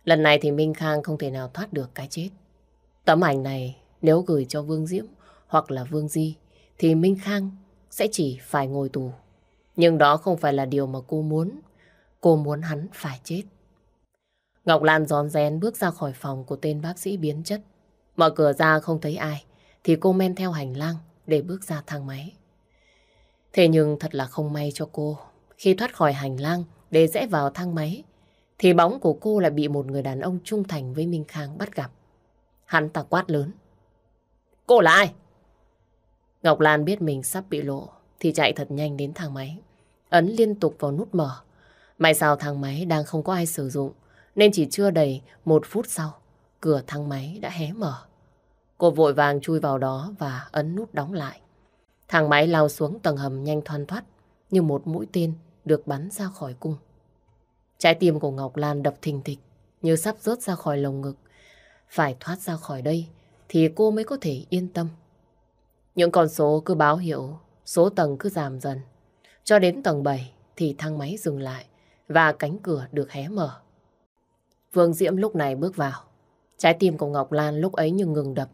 Lần này thì Minh Khang không thể nào thoát được cái chết. Tấm ảnh này nếu gửi cho Vương Diễm hoặc là Vương Di thì Minh Khang sẽ chỉ phải ngồi tù. Nhưng đó không phải là điều mà cô muốn. Cô muốn hắn phải chết. Ngọc Lan giòn rén bước ra khỏi phòng của tên bác sĩ biến chất. Mở cửa ra không thấy ai, thì cô men theo hành lang để bước ra thang máy. Thế nhưng thật là không may cho cô. Khi thoát khỏi hành lang để rẽ vào thang máy, thì bóng của cô lại bị một người đàn ông trung thành với Minh Khang bắt gặp. Hắn ta quát lớn. Cô là ai? Ngọc Lan biết mình sắp bị lộ, thì chạy thật nhanh đến thang máy. Ấn liên tục vào nút mở. May sao thang máy đang không có ai sử dụng, nên chỉ chưa đầy một phút sau, cửa thang máy đã hé mở. Cô vội vàng chui vào đó và ấn nút đóng lại. Thang máy lao xuống tầng hầm nhanh thoăn thoắt như một mũi tên được bắn ra khỏi cung. Trái tim của Ngọc Lan đập thình thịch như sắp rớt ra khỏi lồng ngực. Phải thoát ra khỏi đây thì cô mới có thể yên tâm. Những con số cứ báo hiệu, số tầng cứ giảm dần. Cho đến tầng 7 thì thang máy dừng lại và cánh cửa được hé mở. Vương Diễm lúc này bước vào. Trái tim của Ngọc Lan lúc ấy như ngừng đập.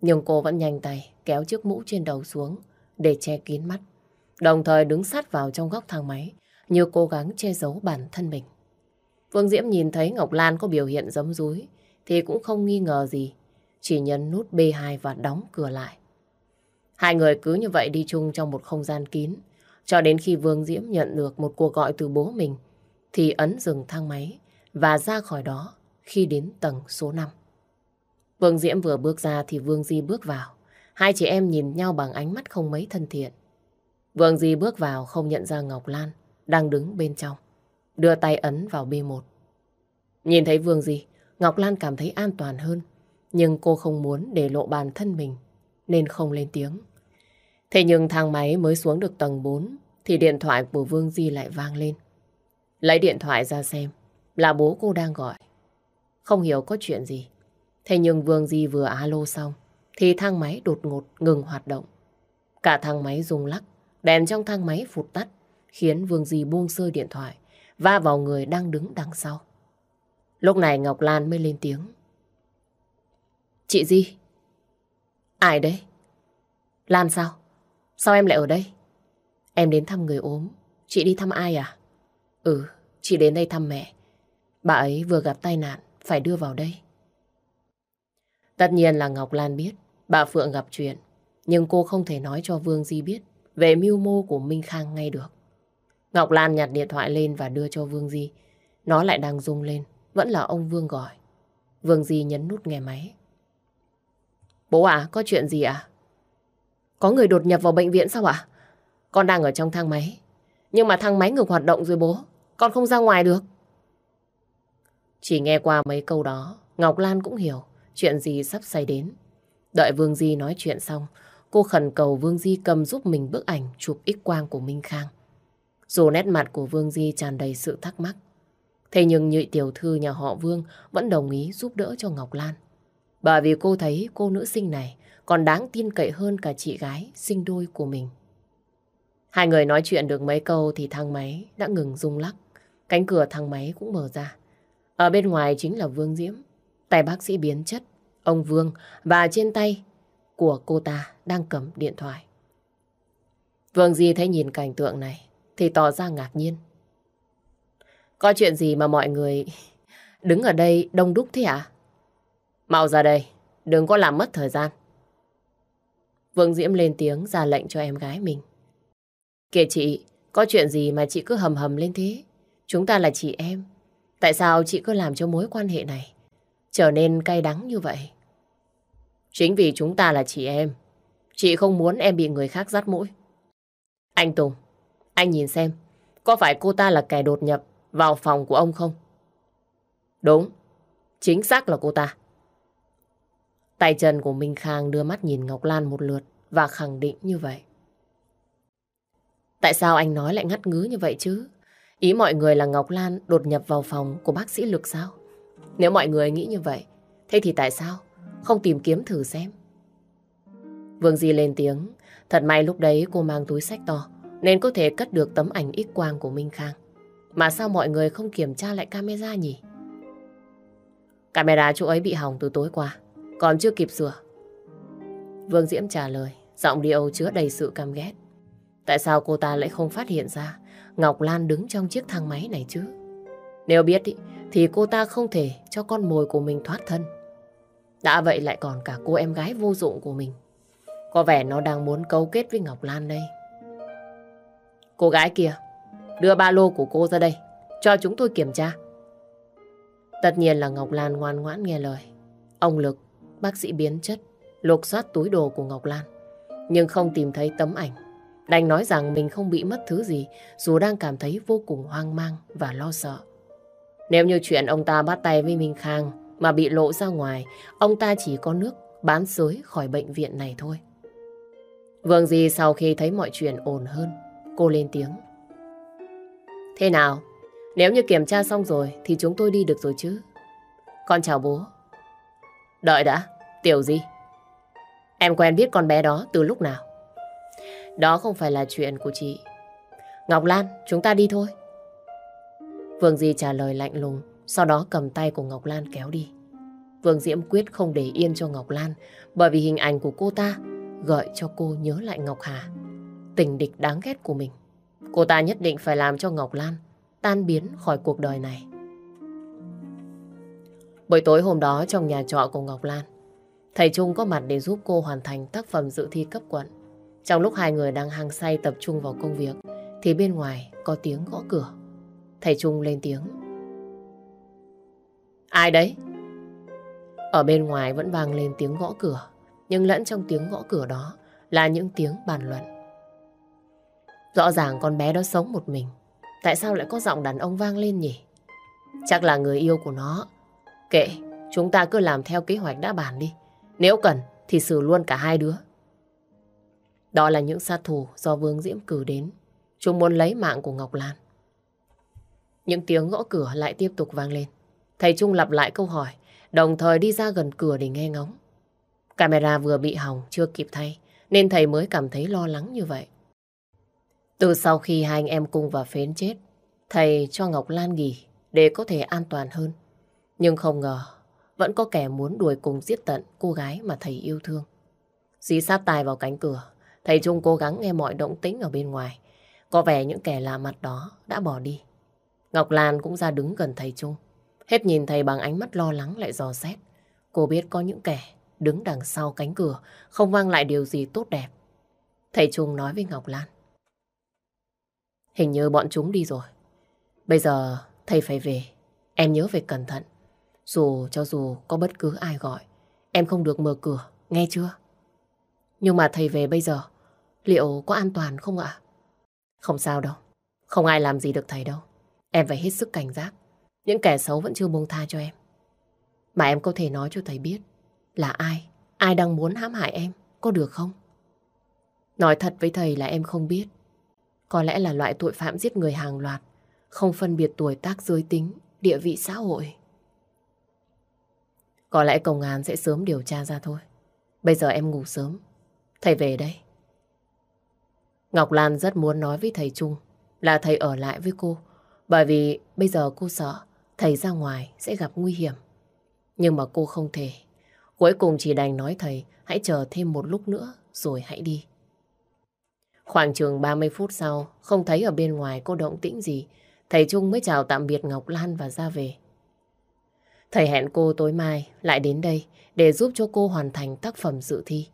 Nhưng cô vẫn nhanh tay kéo chiếc mũ trên đầu xuống để che kín mắt. Đồng thời đứng sát vào trong góc thang máy như cố gắng che giấu bản thân mình. Vương Diễm nhìn thấy Ngọc Lan có biểu hiện giống rúi thì cũng không nghi ngờ gì. Chỉ nhấn nút B2 và đóng cửa lại. Hai người cứ như vậy đi chung trong một không gian kín. Cho đến khi Vương Diễm nhận được một cuộc gọi từ bố mình thì ấn dừng thang máy và ra khỏi đó khi đến tầng số 5. Vương Diễm vừa bước ra thì Vương Di bước vào. Hai chị em nhìn nhau bằng ánh mắt không mấy thân thiện. Vương Di bước vào không nhận ra Ngọc Lan đang đứng bên trong. Đưa tay ấn vào B1. Nhìn thấy Vương Di, Ngọc Lan cảm thấy an toàn hơn. Nhưng cô không muốn để lộ bản thân mình nên không lên tiếng. Thế nhưng thang máy mới xuống được tầng 4 thì điện thoại của Vương Di lại vang lên. Lấy điện thoại ra xem là bố cô đang gọi. Không hiểu có chuyện gì. Thế nhưng Vương Di vừa alo xong, thì thang máy đột ngột ngừng hoạt động. Cả thang máy rung lắc, đèn trong thang máy phụt tắt, khiến Vương Di buông rơi điện thoại, va vào người đang đứng đằng sau. Lúc này Ngọc Lan mới lên tiếng. Chị Di? Ai đấy? Lan sao? Sao em lại ở đây? Em đến thăm người ốm. Chị đi thăm ai à? Ừ, chị đến đây thăm mẹ. Bà ấy vừa gặp tai nạn, phải đưa vào đây. Tất nhiên là Ngọc Lan biết, bà Phượng gặp chuyện, nhưng cô không thể nói cho Vương Di biết về mưu mô của Minh Khang ngay được. Ngọc Lan nhặt điện thoại lên và đưa cho Vương Di. Nó lại đang rung lên, vẫn là ông Vương gọi. Vương Di nhấn nút nghe máy. Bố ạ có chuyện gì ạ? À? Có người đột nhập vào bệnh viện sao ạ? Con đang ở trong thang máy. Nhưng mà thang máy ngừng hoạt động rồi bố. Con không ra ngoài được. Chỉ nghe qua mấy câu đó, Ngọc Lan cũng hiểu chuyện gì sắp xảy đến. Đợi Vương Di nói chuyện xong, cô khẩn cầu Vương Di cầm giúp mình bức ảnh chụp x-quang của Minh Khang. Dù nét mặt của Vương Di tràn đầy sự thắc mắc, thế nhưng nhị tiểu thư nhà họ Vương vẫn đồng ý giúp đỡ cho Ngọc Lan. Bởi vì cô thấy cô nữ sinh này còn đáng tin cậy hơn cả chị gái sinh đôi của mình. Hai người nói chuyện được mấy câu thì thang máy đã ngừng rung lắc. Cánh cửa thang máy cũng mở ra. Ở bên ngoài chính là Vương Diễm. Tay bác sĩ biến chất, ông Vương và trên tay của cô ta đang cầm điện thoại. Vương Di thấy nhìn cảnh tượng này thì tỏ ra ngạc nhiên. Có chuyện gì mà mọi người đứng ở đây đông đúc thế ạ? À? Mau ra đây, đừng có làm mất thời gian. Vương Diễm lên tiếng ra lệnh cho em gái mình. Kìa chị, có chuyện gì mà chị cứ hầm hầm lên thế? Chúng ta là chị em, Tại sao chị cứ làm cho mối quan hệ này trở nên cay đắng như vậy? Chính vì chúng ta là chị em. Chị không muốn em bị người khác dắt mũi. Anh Tùng, anh nhìn xem, có phải cô ta là kẻ đột nhập vào phòng của ông không? Đúng, chính xác là cô ta. Tay chân của Minh Khang đưa mắt nhìn Ngọc Lan một lượt và khẳng định như vậy. Tại sao anh nói lại ngắt ngứ như vậy chứ? Ý mọi người là Ngọc Lan đột nhập vào phòng của bác sĩ Lực sao? Nếu mọi người nghĩ như vậy, thế thì tại sao không tìm kiếm thử xem? Vương Di lên tiếng, thật may lúc đấy cô mang túi sách to nên có thể cất được tấm ảnh ít quang của Minh Khang. Mà sao mọi người không kiểm tra lại camera nhỉ? Camera chỗ ấy bị hỏng từ tối qua, còn chưa kịp sửa. Vương Diễm trả lời, giọng điệu chứa đầy sự căm ghét. Tại sao cô ta lại không phát hiện ra Ngọc Lan đứng trong chiếc thang máy này chứ? Nếu biết ý, thì cô ta không thể cho con mồi của mình thoát thân. Đã vậy lại còn cả cô em gái vô dụng của mình. Có vẻ nó đang muốn cấu kết với Ngọc Lan đây. Cô gái kia, đưa ba lô của cô ra đây, cho chúng tôi kiểm tra. Tất nhiên là Ngọc Lan ngoan ngoãn nghe lời. Ông Lực, bác sĩ biến chất, lục soát túi đồ của Ngọc Lan, nhưng không tìm thấy tấm ảnh Đành nói rằng mình không bị mất thứ gì dù đang cảm thấy vô cùng hoang mang và lo sợ. Nếu như chuyện ông ta bắt tay với Minh Khang mà bị lộ ra ngoài, ông ta chỉ có nước bán sới khỏi bệnh viện này thôi. Vương Di sau khi thấy mọi chuyện ổn hơn, cô lên tiếng. Thế nào? Nếu như kiểm tra xong rồi thì chúng tôi đi được rồi chứ? Con chào bố. Đợi đã, Tiểu Di. Em quen biết con bé đó từ lúc nào? Đó không phải là chuyện của chị. Ngọc Lan, chúng ta đi thôi. Vương Di trả lời lạnh lùng, sau đó cầm tay của Ngọc Lan kéo đi. Vương Diễm quyết không để yên cho Ngọc Lan bởi vì hình ảnh của cô ta gợi cho cô nhớ lại Ngọc Hà, tình địch đáng ghét của mình. Cô ta nhất định phải làm cho Ngọc Lan tan biến khỏi cuộc đời này. Buổi tối hôm đó trong nhà trọ của Ngọc Lan, thầy Trung có mặt để giúp cô hoàn thành tác phẩm dự thi cấp quận. Trong lúc hai người đang hăng say tập trung vào công việc thì bên ngoài có tiếng gõ cửa. Thầy Trung lên tiếng. Ai đấy? Ở bên ngoài vẫn vang lên tiếng gõ cửa, nhưng lẫn trong tiếng gõ cửa đó là những tiếng bàn luận. Rõ ràng con bé đó sống một mình, tại sao lại có giọng đàn ông vang lên nhỉ? Chắc là người yêu của nó. Kệ, chúng ta cứ làm theo kế hoạch đã bàn đi. Nếu cần thì xử luôn cả hai đứa. Đó là những sát thủ do Vương Diễm cử đến. Chúng muốn lấy mạng của Ngọc Lan. Những tiếng gõ cửa lại tiếp tục vang lên. Thầy Trung lặp lại câu hỏi, đồng thời đi ra gần cửa để nghe ngóng. Camera vừa bị hỏng, chưa kịp thay, nên thầy mới cảm thấy lo lắng như vậy. Từ sau khi hai anh em cung và phến chết, thầy cho Ngọc Lan nghỉ để có thể an toàn hơn. Nhưng không ngờ, vẫn có kẻ muốn đuổi cùng giết tận cô gái mà thầy yêu thương. Dí sát tài vào cánh cửa, Thầy Trung cố gắng nghe mọi động tĩnh ở bên ngoài. Có vẻ những kẻ lạ mặt đó đã bỏ đi. Ngọc Lan cũng ra đứng gần thầy Trung. Hết nhìn thầy bằng ánh mắt lo lắng lại dò xét. Cô biết có những kẻ đứng đằng sau cánh cửa không mang lại điều gì tốt đẹp. Thầy Trung nói với Ngọc Lan. Hình như bọn chúng đi rồi. Bây giờ thầy phải về. Em nhớ phải cẩn thận. Dù cho dù có bất cứ ai gọi, em không được mở cửa, nghe chưa? Nhưng mà thầy về bây giờ, Liệu có an toàn không ạ? Không sao đâu. Không ai làm gì được thầy đâu. Em phải hết sức cảnh giác. Những kẻ xấu vẫn chưa buông tha cho em. Mà em có thể nói cho thầy biết là ai, ai đang muốn hãm hại em, có được không? Nói thật với thầy là em không biết. Có lẽ là loại tội phạm giết người hàng loạt, không phân biệt tuổi tác giới tính, địa vị xã hội. Có lẽ công an sẽ sớm điều tra ra thôi. Bây giờ em ngủ sớm. Thầy về đây. Ngọc Lan rất muốn nói với thầy Trung là thầy ở lại với cô, bởi vì bây giờ cô sợ thầy ra ngoài sẽ gặp nguy hiểm. Nhưng mà cô không thể. Cuối cùng chỉ đành nói thầy hãy chờ thêm một lúc nữa rồi hãy đi. Khoảng chừng 30 phút sau, không thấy ở bên ngoài cô động tĩnh gì, thầy Trung mới chào tạm biệt Ngọc Lan và ra về. Thầy hẹn cô tối mai lại đến đây để giúp cho cô hoàn thành tác phẩm dự thi.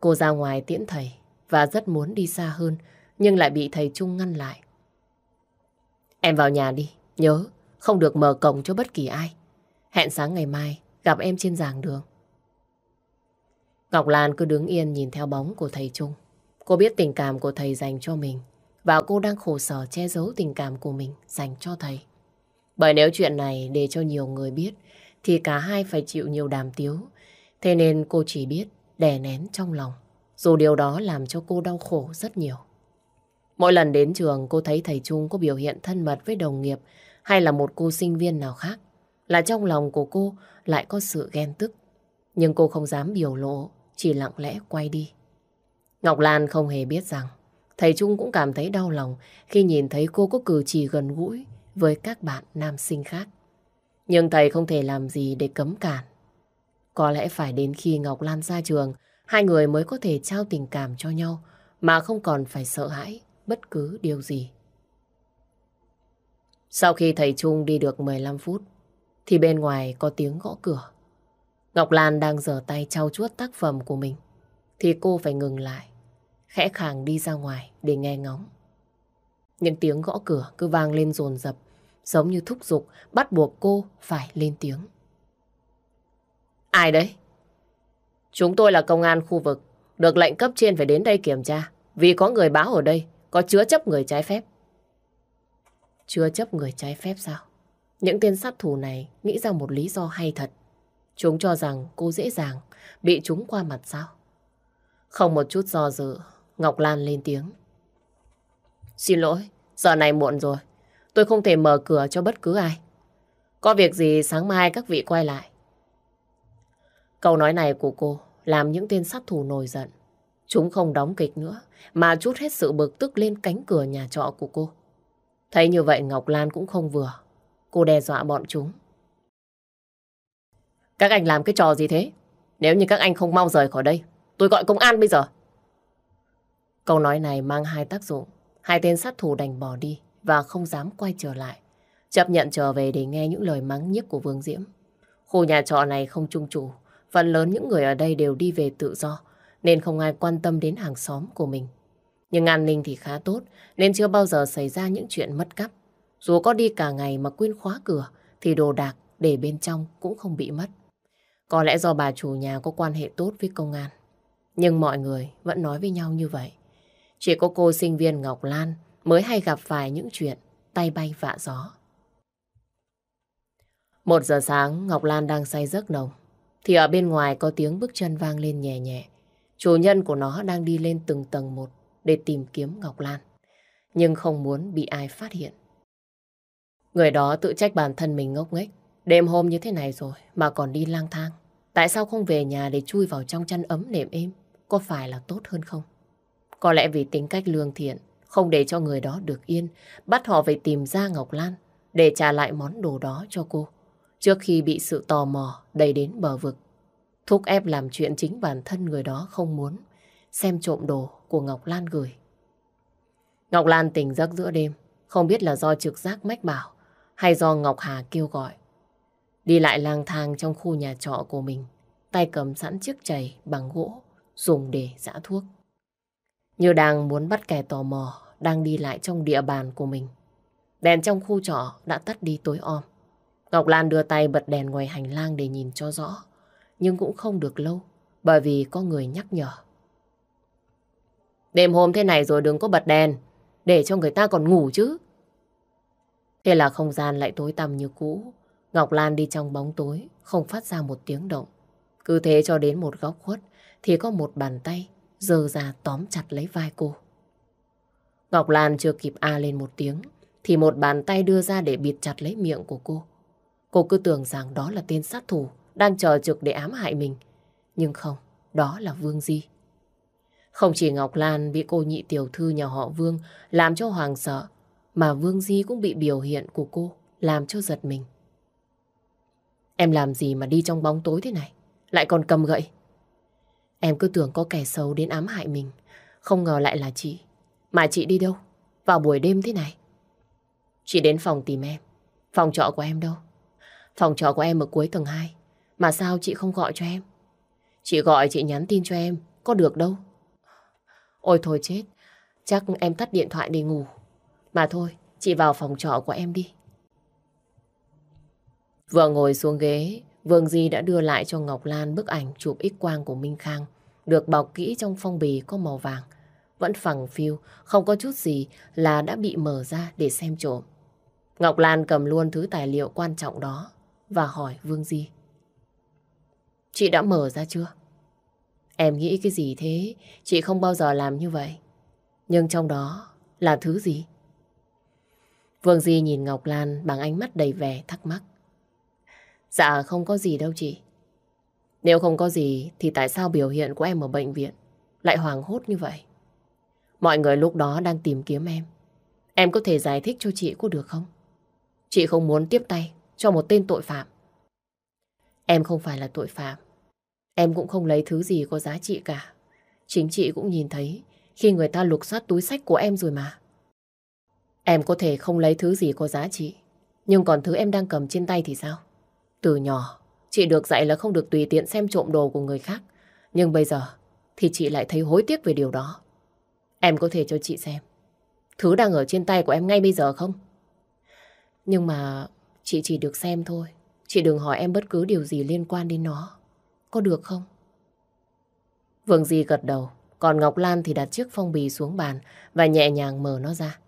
Cô ra ngoài tiễn thầy, và rất muốn đi xa hơn, nhưng lại bị thầy Trung ngăn lại. Em vào nhà đi, nhớ, không được mở cổng cho bất kỳ ai. Hẹn sáng ngày mai, gặp em trên giảng đường. Ngọc Lan cứ đứng yên nhìn theo bóng của thầy Trung. Cô biết tình cảm của thầy dành cho mình và cô đang khổ sở che giấu tình cảm của mình dành cho thầy. Bởi nếu chuyện này để cho nhiều người biết thì cả hai phải chịu nhiều đàm tiếu. Thế nên cô chỉ biết đè nén trong lòng. Dù điều đó làm cho cô đau khổ rất nhiều. Mỗi lần đến trường cô thấy thầy Trung có biểu hiện thân mật với đồng nghiệp hay là một cô sinh viên nào khác là trong lòng của cô lại có sự ghen tức. Nhưng cô không dám biểu lộ, chỉ lặng lẽ quay đi. Ngọc Lan không hề biết rằng thầy Trung cũng cảm thấy đau lòng khi nhìn thấy cô có cử chỉ gần gũi với các bạn nam sinh khác. Nhưng thầy không thể làm gì để cấm cản. Có lẽ phải đến khi Ngọc Lan ra trường hai người mới có thể trao tình cảm cho nhau mà không còn phải sợ hãi bất cứ điều gì. Sau khi thầy Trung đi được 15 phút, thì bên ngoài có tiếng gõ cửa. Ngọc Lan đang giở tay trao chuốt tác phẩm của mình, thì cô phải ngừng lại, khẽ khàng đi ra ngoài để nghe ngóng. Những tiếng gõ cửa cứ vang lên dồn dập giống như thúc giục bắt buộc cô phải lên tiếng. Ai đấy? Chúng tôi là công an khu vực, được lệnh cấp trên phải đến đây kiểm tra, vì có người báo ở đây, có chứa chấp người trái phép. Chứa chấp người trái phép sao? Những tên sát thủ này nghĩ ra một lý do hay thật. Chúng cho rằng cô dễ dàng bị chúng qua mặt sao? Không một chút do dự, Ngọc Lan lên tiếng. Xin lỗi, giờ này muộn rồi. Tôi không thể mở cửa cho bất cứ ai. Có việc gì sáng mai các vị quay lại. Câu nói này của cô làm những tên sát thủ nổi giận. Chúng không đóng kịch nữa, mà chút hết sự bực tức lên cánh cửa nhà trọ của cô. Thấy như vậy Ngọc Lan cũng không vừa. Cô đe dọa bọn chúng. Các anh làm cái trò gì thế? Nếu như các anh không mau rời khỏi đây, tôi gọi công an bây giờ. Câu nói này mang hai tác dụng. Hai tên sát thủ đành bỏ đi và không dám quay trở lại. Chấp nhận trở về để nghe những lời mắng nhức của Vương Diễm. Khu nhà trọ này không trung chủ, Phần lớn những người ở đây đều đi về tự do, nên không ai quan tâm đến hàng xóm của mình. Nhưng an ninh thì khá tốt, nên chưa bao giờ xảy ra những chuyện mất cắp. Dù có đi cả ngày mà quên khóa cửa, thì đồ đạc để bên trong cũng không bị mất. Có lẽ do bà chủ nhà có quan hệ tốt với công an. Nhưng mọi người vẫn nói với nhau như vậy. Chỉ có cô sinh viên Ngọc Lan mới hay gặp phải những chuyện tay bay vạ gió. Một giờ sáng, Ngọc Lan đang say giấc nồng thì ở bên ngoài có tiếng bước chân vang lên nhẹ nhẹ. Chủ nhân của nó đang đi lên từng tầng một để tìm kiếm Ngọc Lan, nhưng không muốn bị ai phát hiện. Người đó tự trách bản thân mình ngốc nghếch, đêm hôm như thế này rồi mà còn đi lang thang. Tại sao không về nhà để chui vào trong chăn ấm nệm êm, có phải là tốt hơn không? Có lẽ vì tính cách lương thiện, không để cho người đó được yên, bắt họ về tìm ra Ngọc Lan để trả lại món đồ đó cho cô trước khi bị sự tò mò đầy đến bờ vực. Thúc ép làm chuyện chính bản thân người đó không muốn, xem trộm đồ của Ngọc Lan gửi. Ngọc Lan tỉnh giấc giữa đêm, không biết là do trực giác mách bảo hay do Ngọc Hà kêu gọi. Đi lại lang thang trong khu nhà trọ của mình, tay cầm sẵn chiếc chày bằng gỗ, dùng để giã thuốc. Như đang muốn bắt kẻ tò mò, đang đi lại trong địa bàn của mình. Đèn trong khu trọ đã tắt đi tối om. Ngọc Lan đưa tay bật đèn ngoài hành lang để nhìn cho rõ. Nhưng cũng không được lâu, bởi vì có người nhắc nhở. Đêm hôm thế này rồi đừng có bật đèn, để cho người ta còn ngủ chứ. Thế là không gian lại tối tăm như cũ. Ngọc Lan đi trong bóng tối, không phát ra một tiếng động. Cứ thế cho đến một góc khuất, thì có một bàn tay giơ ra tóm chặt lấy vai cô. Ngọc Lan chưa kịp a lên một tiếng, thì một bàn tay đưa ra để bịt chặt lấy miệng của cô. Cô cứ tưởng rằng đó là tên sát thủ đang chờ trực để ám hại mình. Nhưng không, đó là Vương Di. Không chỉ Ngọc Lan bị cô nhị tiểu thư nhà họ Vương làm cho hoàng sợ, mà Vương Di cũng bị biểu hiện của cô làm cho giật mình. Em làm gì mà đi trong bóng tối thế này? Lại còn cầm gậy. Em cứ tưởng có kẻ xấu đến ám hại mình. Không ngờ lại là chị. Mà chị đi đâu? Vào buổi đêm thế này. Chị đến phòng tìm em. Phòng trọ của em đâu? Phòng trọ của em ở cuối tầng 2. Mà sao chị không gọi cho em? Chị gọi chị nhắn tin cho em, có được đâu. Ôi thôi chết, chắc em tắt điện thoại đi ngủ. Mà thôi, chị vào phòng trọ của em đi. Vừa ngồi xuống ghế, Vương Di đã đưa lại cho Ngọc Lan bức ảnh chụp x-quang của Minh Khang, được bọc kỹ trong phong bì có màu vàng. Vẫn phẳng phiu, không có chút gì là đã bị mở ra để xem trộm. Ngọc Lan cầm luôn thứ tài liệu quan trọng đó, và hỏi Vương Di. Chị đã mở ra chưa? Em nghĩ cái gì thế, chị không bao giờ làm như vậy. Nhưng trong đó là thứ gì? Vương Di nhìn Ngọc Lan bằng ánh mắt đầy vẻ thắc mắc. Dạ không có gì đâu chị. Nếu không có gì thì tại sao biểu hiện của em ở bệnh viện lại hoảng hốt như vậy? Mọi người lúc đó đang tìm kiếm em. Em có thể giải thích cho chị có được không? Chị không muốn tiếp tay cho một tên tội phạm. Em không phải là tội phạm. Em cũng không lấy thứ gì có giá trị cả. Chính chị cũng nhìn thấy khi người ta lục soát túi sách của em rồi mà. Em có thể không lấy thứ gì có giá trị, nhưng còn thứ em đang cầm trên tay thì sao? Từ nhỏ, chị được dạy là không được tùy tiện xem trộm đồ của người khác. Nhưng bây giờ thì chị lại thấy hối tiếc về điều đó. Em có thể cho chị xem. Thứ đang ở trên tay của em ngay bây giờ không? Nhưng mà Chị chỉ được xem thôi. Chị đừng hỏi em bất cứ điều gì liên quan đến nó. Có được không? Vương Di gật đầu. Còn Ngọc Lan thì đặt chiếc phong bì xuống bàn và nhẹ nhàng mở nó ra.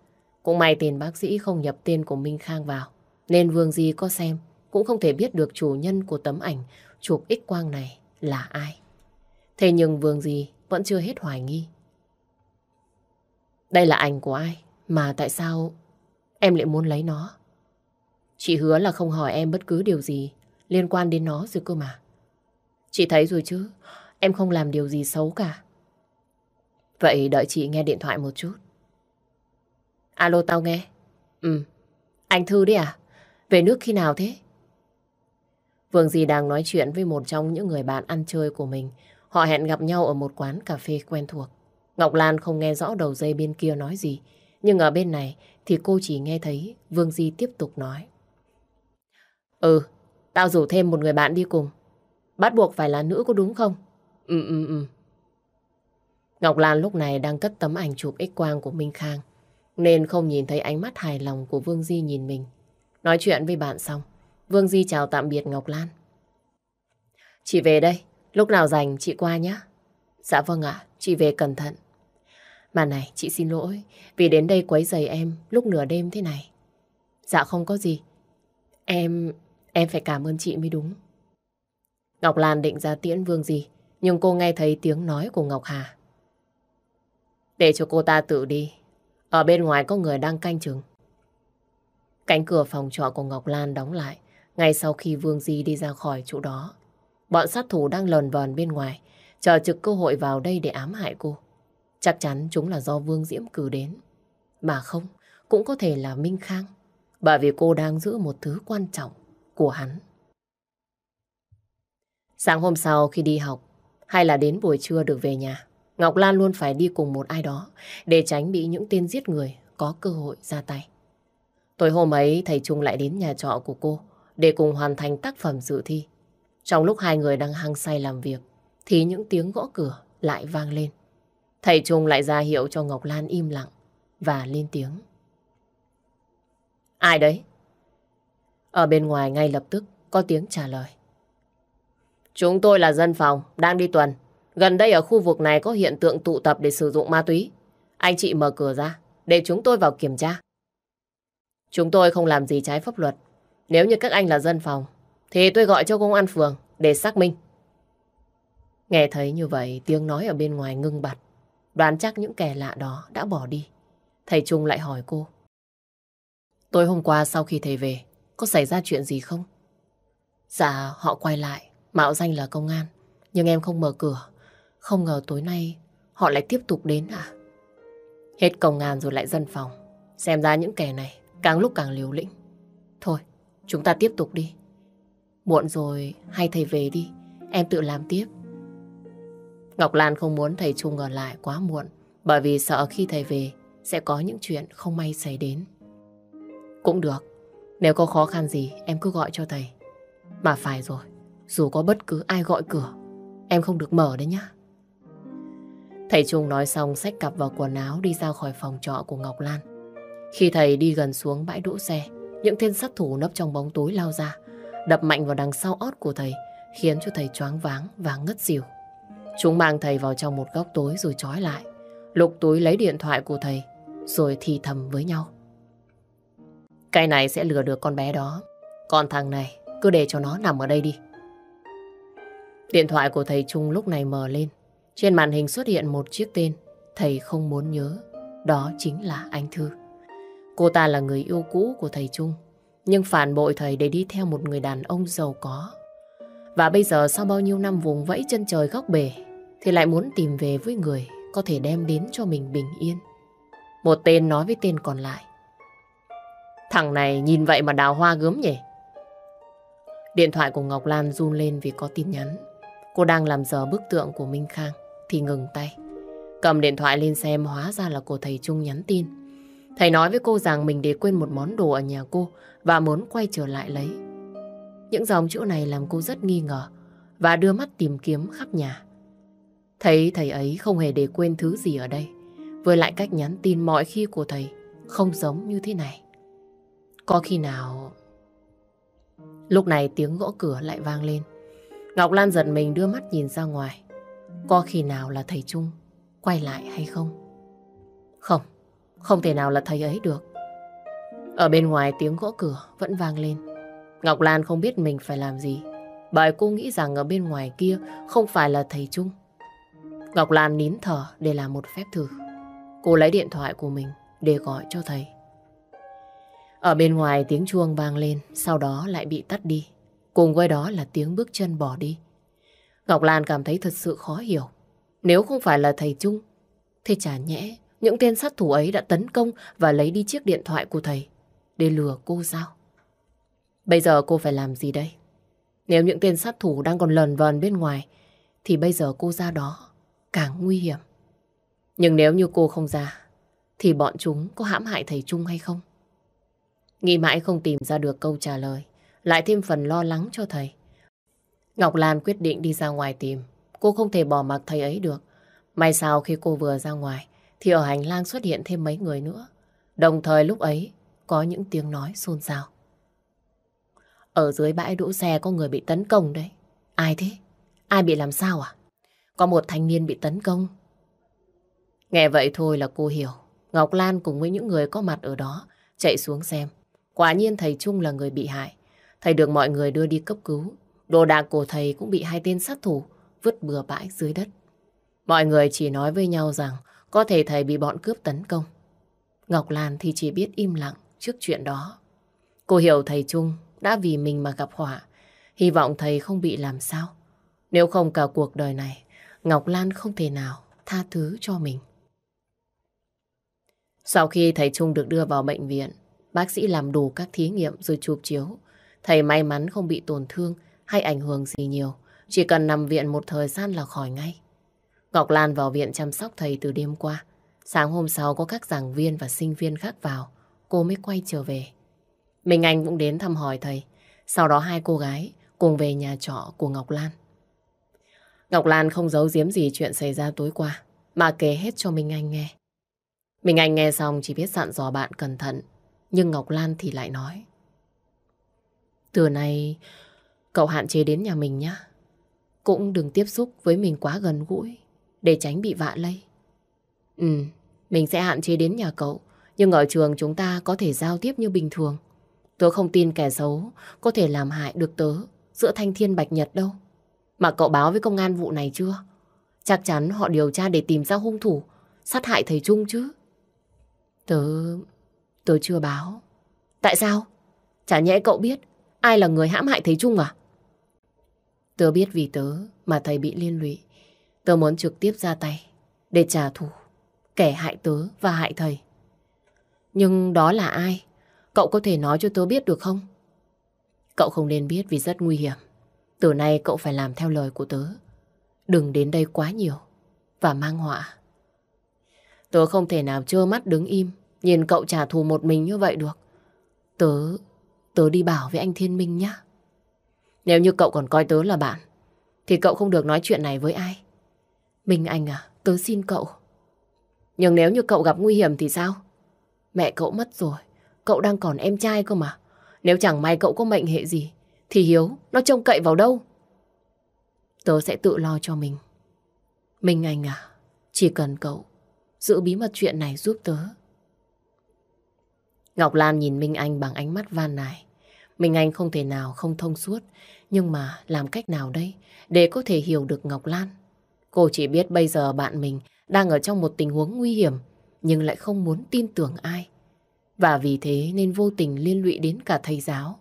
Cũng may tiền bác sĩ không nhập tên của Minh Khang vào. Nên Vương Di có xem cũng không thể biết được chủ nhân của tấm ảnh chụp x quang này là ai. Thế nhưng Vương Di vẫn chưa hết hoài nghi. Đây là ảnh của ai? Mà tại sao em lại muốn lấy nó? Chị hứa là không hỏi em bất cứ điều gì liên quan đến nó rồi cơ mà. Chị thấy rồi chứ, em không làm điều gì xấu cả. Vậy đợi chị nghe điện thoại một chút. Alo tao nghe. Ừ, anh Thư đấy à? Về nước khi nào thế? Vương Di đang nói chuyện với một trong những người bạn ăn chơi của mình. Họ hẹn gặp nhau ở một quán cà phê quen thuộc. Ngọc Lan không nghe rõ đầu dây bên kia nói gì. Nhưng ở bên này thì cô chỉ nghe thấy Vương Di tiếp tục nói. Ừ, tao rủ thêm một người bạn đi cùng. Bắt buộc phải là nữ có đúng không? Ừ, ừ, ừ. Ngọc Lan lúc này đang cất tấm ảnh chụp x-quang của Minh Khang, nên không nhìn thấy ánh mắt hài lòng của Vương Di nhìn mình. Nói chuyện với bạn xong, Vương Di chào tạm biệt Ngọc Lan. Chị về đây, lúc nào rảnh chị qua nhé. Dạ vâng ạ, chị về cẩn thận. Mà này, chị xin lỗi vì đến đây quấy giày em lúc nửa đêm thế này. Dạ không có gì. Em Em phải cảm ơn chị mới đúng. Ngọc Lan định ra tiễn Vương gì, nhưng cô nghe thấy tiếng nói của Ngọc Hà. Để cho cô ta tự đi. Ở bên ngoài có người đang canh chừng. Cánh cửa phòng trọ của Ngọc Lan đóng lại ngay sau khi Vương Di đi ra khỏi chỗ đó. Bọn sát thủ đang lờn vờn bên ngoài, chờ trực cơ hội vào đây để ám hại cô. Chắc chắn chúng là do Vương Diễm cử đến. Mà không, cũng có thể là Minh Khang, bởi vì cô đang giữ một thứ quan trọng của hắn. Sáng hôm sau khi đi học, hay là đến buổi trưa được về nhà, Ngọc Lan luôn phải đi cùng một ai đó để tránh bị những tên giết người có cơ hội ra tay. Tối hôm ấy, thầy Trung lại đến nhà trọ của cô để cùng hoàn thành tác phẩm dự thi. Trong lúc hai người đang hăng say làm việc, thì những tiếng gõ cửa lại vang lên. Thầy Trung lại ra hiệu cho Ngọc Lan im lặng và lên tiếng. Ai đấy? Ở bên ngoài ngay lập tức có tiếng trả lời. Chúng tôi là dân phòng, đang đi tuần. Gần đây ở khu vực này có hiện tượng tụ tập để sử dụng ma túy. Anh chị mở cửa ra, để chúng tôi vào kiểm tra. Chúng tôi không làm gì trái pháp luật. Nếu như các anh là dân phòng, thì tôi gọi cho công an phường để xác minh. Nghe thấy như vậy, tiếng nói ở bên ngoài ngưng bặt. Đoán chắc những kẻ lạ đó đã bỏ đi. Thầy Trung lại hỏi cô. Tối hôm qua sau khi thầy về, có xảy ra chuyện gì không? Dạ, họ quay lại, mạo danh là công an. Nhưng em không mở cửa. Không ngờ tối nay họ lại tiếp tục đến à? Hết công an rồi lại dân phòng. Xem ra những kẻ này càng lúc càng liều lĩnh. Thôi, chúng ta tiếp tục đi. Muộn rồi, hay thầy về đi. Em tự làm tiếp. Ngọc Lan không muốn thầy Trung ở lại quá muộn. Bởi vì sợ khi thầy về sẽ có những chuyện không may xảy đến. Cũng được, nếu có khó khăn gì em cứ gọi cho thầy. Mà phải rồi, dù có bất cứ ai gọi cửa, em không được mở đấy nhá. Thầy Trung nói xong xách cặp vào quần áo đi ra khỏi phòng trọ của Ngọc Lan. Khi thầy đi gần xuống bãi đỗ xe, những tên sát thủ nấp trong bóng tối lao ra, đập mạnh vào đằng sau ót của thầy, khiến cho thầy choáng váng và ngất xỉu. Chúng mang thầy vào trong một góc tối rồi trói lại, lục túi lấy điện thoại của thầy, rồi thì thầm với nhau. Cái này sẽ lừa được con bé đó. Còn thằng này, cứ để cho nó nằm ở đây đi. Điện thoại của thầy Trung lúc này mở lên. Trên màn hình xuất hiện một chiếc tên thầy không muốn nhớ. Đó chính là anh Thư. Cô ta là người yêu cũ của thầy Trung, nhưng phản bội thầy để đi theo một người đàn ông giàu có. Và bây giờ sau bao nhiêu năm vùng vẫy chân trời góc bể, thì lại muốn tìm về với người có thể đem đến cho mình bình yên. Một tên nói với tên còn lại, Thằng này nhìn vậy mà đào hoa gớm nhỉ? Điện thoại của Ngọc Lan run lên vì có tin nhắn. Cô đang làm giờ bức tượng của Minh Khang thì ngừng tay. Cầm điện thoại lên xem hóa ra là cô thầy Trung nhắn tin. Thầy nói với cô rằng mình để quên một món đồ ở nhà cô và muốn quay trở lại lấy. Những dòng chữ này làm cô rất nghi ngờ và đưa mắt tìm kiếm khắp nhà. Thấy thầy ấy không hề để quên thứ gì ở đây. Với lại cách nhắn tin mọi khi của thầy không giống như thế này. Có khi nào... Lúc này tiếng gõ cửa lại vang lên. Ngọc Lan giật mình đưa mắt nhìn ra ngoài. Có khi nào là thầy Trung quay lại hay không? Không, không thể nào là thầy ấy được. Ở bên ngoài tiếng gõ cửa vẫn vang lên. Ngọc Lan không biết mình phải làm gì. Bởi cô nghĩ rằng ở bên ngoài kia không phải là thầy Trung. Ngọc Lan nín thở để làm một phép thử. Cô lấy điện thoại của mình để gọi cho thầy. Ở bên ngoài tiếng chuông vang lên, sau đó lại bị tắt đi. Cùng với đó là tiếng bước chân bỏ đi. Ngọc Lan cảm thấy thật sự khó hiểu. Nếu không phải là thầy Trung, thì chả nhẽ những tên sát thủ ấy đã tấn công và lấy đi chiếc điện thoại của thầy để lừa cô sao? Bây giờ cô phải làm gì đây? Nếu những tên sát thủ đang còn lờn vờn bên ngoài, thì bây giờ cô ra đó càng nguy hiểm. Nhưng nếu như cô không ra, thì bọn chúng có hãm hại thầy Trung hay không? Nghĩ mãi không tìm ra được câu trả lời, lại thêm phần lo lắng cho thầy. Ngọc Lan quyết định đi ra ngoài tìm. Cô không thể bỏ mặc thầy ấy được. May sao khi cô vừa ra ngoài, thì ở hành lang xuất hiện thêm mấy người nữa. Đồng thời lúc ấy, có những tiếng nói xôn xao. Ở dưới bãi đỗ xe có người bị tấn công đấy. Ai thế? Ai bị làm sao à? Có một thanh niên bị tấn công. Nghe vậy thôi là cô hiểu. Ngọc Lan cùng với những người có mặt ở đó chạy xuống xem. Quả nhiên thầy Trung là người bị hại. Thầy được mọi người đưa đi cấp cứu. Đồ đạc của thầy cũng bị hai tên sát thủ vứt bừa bãi dưới đất. Mọi người chỉ nói với nhau rằng có thể thầy bị bọn cướp tấn công. Ngọc Lan thì chỉ biết im lặng trước chuyện đó. Cô hiểu thầy Trung đã vì mình mà gặp họa. Hy vọng thầy không bị làm sao. Nếu không cả cuộc đời này, Ngọc Lan không thể nào tha thứ cho mình. Sau khi thầy Trung được đưa vào bệnh viện, Bác sĩ làm đủ các thí nghiệm rồi chụp chiếu. Thầy may mắn không bị tổn thương hay ảnh hưởng gì nhiều. Chỉ cần nằm viện một thời gian là khỏi ngay. Ngọc Lan vào viện chăm sóc thầy từ đêm qua. Sáng hôm sau có các giảng viên và sinh viên khác vào. Cô mới quay trở về. Mình Anh cũng đến thăm hỏi thầy. Sau đó hai cô gái cùng về nhà trọ của Ngọc Lan. Ngọc Lan không giấu giếm gì chuyện xảy ra tối qua, mà kể hết cho Minh Anh nghe. Minh Anh nghe xong chỉ biết dặn dò bạn cẩn thận, nhưng Ngọc Lan thì lại nói. Từ nay, cậu hạn chế đến nhà mình nhé. Cũng đừng tiếp xúc với mình quá gần gũi, để tránh bị vạ lây. Ừ, mình sẽ hạn chế đến nhà cậu, nhưng ở trường chúng ta có thể giao tiếp như bình thường. Tớ không tin kẻ xấu có thể làm hại được tớ giữa thanh thiên bạch nhật đâu. Mà cậu báo với công an vụ này chưa? Chắc chắn họ điều tra để tìm ra hung thủ, sát hại thầy Trung chứ. Tớ Tôi chưa báo. Tại sao? Chả nhẽ cậu biết ai là người hãm hại thầy Trung à? Tớ biết vì tớ mà thầy bị liên lụy. Tớ muốn trực tiếp ra tay để trả thù kẻ hại tớ và hại thầy. Nhưng đó là ai? Cậu có thể nói cho tớ biết được không? Cậu không nên biết vì rất nguy hiểm. Từ nay cậu phải làm theo lời của tớ. Đừng đến đây quá nhiều và mang họa. Tớ không thể nào trơ mắt đứng im Nhìn cậu trả thù một mình như vậy được. Tớ, tớ đi bảo với anh Thiên Minh nhá. Nếu như cậu còn coi tớ là bạn, thì cậu không được nói chuyện này với ai. Minh Anh à, tớ xin cậu. Nhưng nếu như cậu gặp nguy hiểm thì sao? Mẹ cậu mất rồi, cậu đang còn em trai cơ mà. Nếu chẳng may cậu có mệnh hệ gì, thì Hiếu, nó trông cậy vào đâu? Tớ sẽ tự lo cho mình. Minh Anh à, chỉ cần cậu giữ bí mật chuyện này giúp tớ Ngọc Lan nhìn Minh Anh bằng ánh mắt van nài. Minh Anh không thể nào không thông suốt, nhưng mà làm cách nào đây để có thể hiểu được Ngọc Lan? Cô chỉ biết bây giờ bạn mình đang ở trong một tình huống nguy hiểm, nhưng lại không muốn tin tưởng ai. Và vì thế nên vô tình liên lụy đến cả thầy giáo.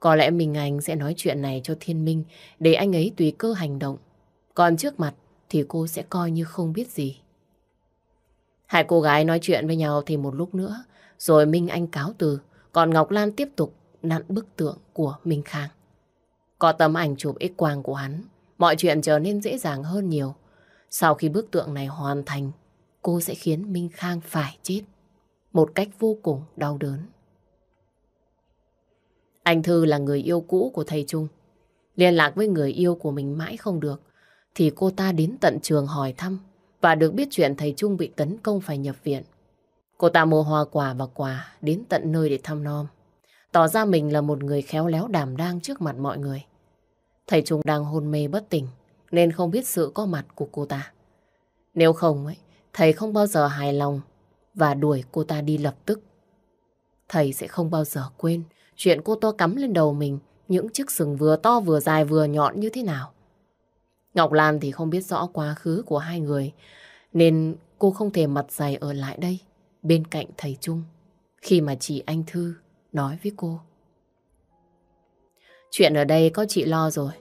Có lẽ Minh anh sẽ nói chuyện này cho Thiên Minh để anh ấy tùy cơ hành động. Còn trước mặt thì cô sẽ coi như không biết gì. Hai cô gái nói chuyện với nhau thì một lúc nữa rồi Minh Anh cáo từ, còn Ngọc Lan tiếp tục nặn bức tượng của Minh Khang. Có tấm ảnh chụp x-quang của hắn, mọi chuyện trở nên dễ dàng hơn nhiều. Sau khi bức tượng này hoàn thành, cô sẽ khiến Minh Khang phải chết. Một cách vô cùng đau đớn. Anh Thư là người yêu cũ của thầy Trung. Liên lạc với người yêu của mình mãi không được, thì cô ta đến tận trường hỏi thăm và được biết chuyện thầy Trung bị tấn công phải nhập viện. Cô ta mua hoa quả và quà đến tận nơi để thăm nom. Tỏ ra mình là một người khéo léo đảm đang trước mặt mọi người. Thầy Trung đang hôn mê bất tỉnh nên không biết sự có mặt của cô ta. Nếu không, ấy, thầy không bao giờ hài lòng và đuổi cô ta đi lập tức. Thầy sẽ không bao giờ quên chuyện cô ta cắm lên đầu mình những chiếc sừng vừa to vừa dài vừa nhọn như thế nào. Ngọc Lan thì không biết rõ quá khứ của hai người nên cô không thể mặt dày ở lại đây bên cạnh thầy Trung khi mà chị Anh Thư nói với cô. Chuyện ở đây có chị lo rồi,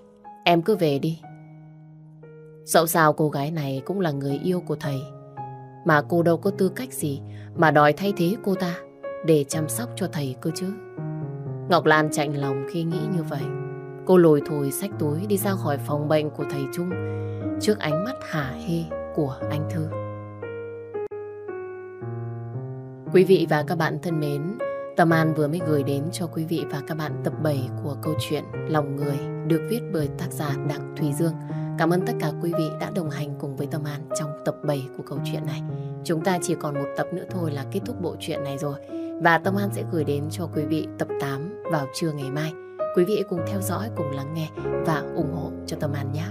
em cứ về đi. Dẫu sao cô gái này cũng là người yêu của thầy, mà cô đâu có tư cách gì mà đòi thay thế cô ta để chăm sóc cho thầy cơ chứ. Ngọc Lan chạnh lòng khi nghĩ như vậy. Cô lồi thổi sách túi đi ra khỏi phòng bệnh của thầy Trung trước ánh mắt hả hê của anh Thư. Quý vị và các bạn thân mến, Tâm An vừa mới gửi đến cho quý vị và các bạn tập 7 của câu chuyện Lòng Người được viết bởi tác giả Đặng Thùy Dương. Cảm ơn tất cả quý vị đã đồng hành cùng với Tâm An trong tập 7 của câu chuyện này. Chúng ta chỉ còn một tập nữa thôi là kết thúc bộ truyện này rồi. Và Tâm An sẽ gửi đến cho quý vị tập 8 vào trưa ngày mai. Quý vị cùng theo dõi, cùng lắng nghe và ủng hộ cho Tâm An nhé.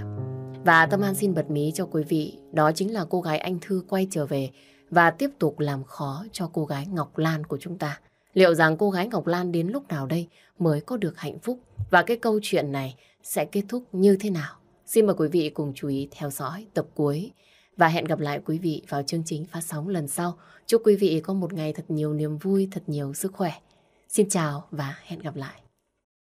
Và Tâm An xin bật mí cho quý vị, đó chính là cô gái anh Thư quay trở về và tiếp tục làm khó cho cô gái Ngọc Lan của chúng ta. Liệu rằng cô gái Ngọc Lan đến lúc nào đây mới có được hạnh phúc và cái câu chuyện này sẽ kết thúc như thế nào? Xin mời quý vị cùng chú ý theo dõi tập cuối và hẹn gặp lại quý vị vào chương trình phát sóng lần sau. Chúc quý vị có một ngày thật nhiều niềm vui, thật nhiều sức khỏe. Xin chào và hẹn gặp lại.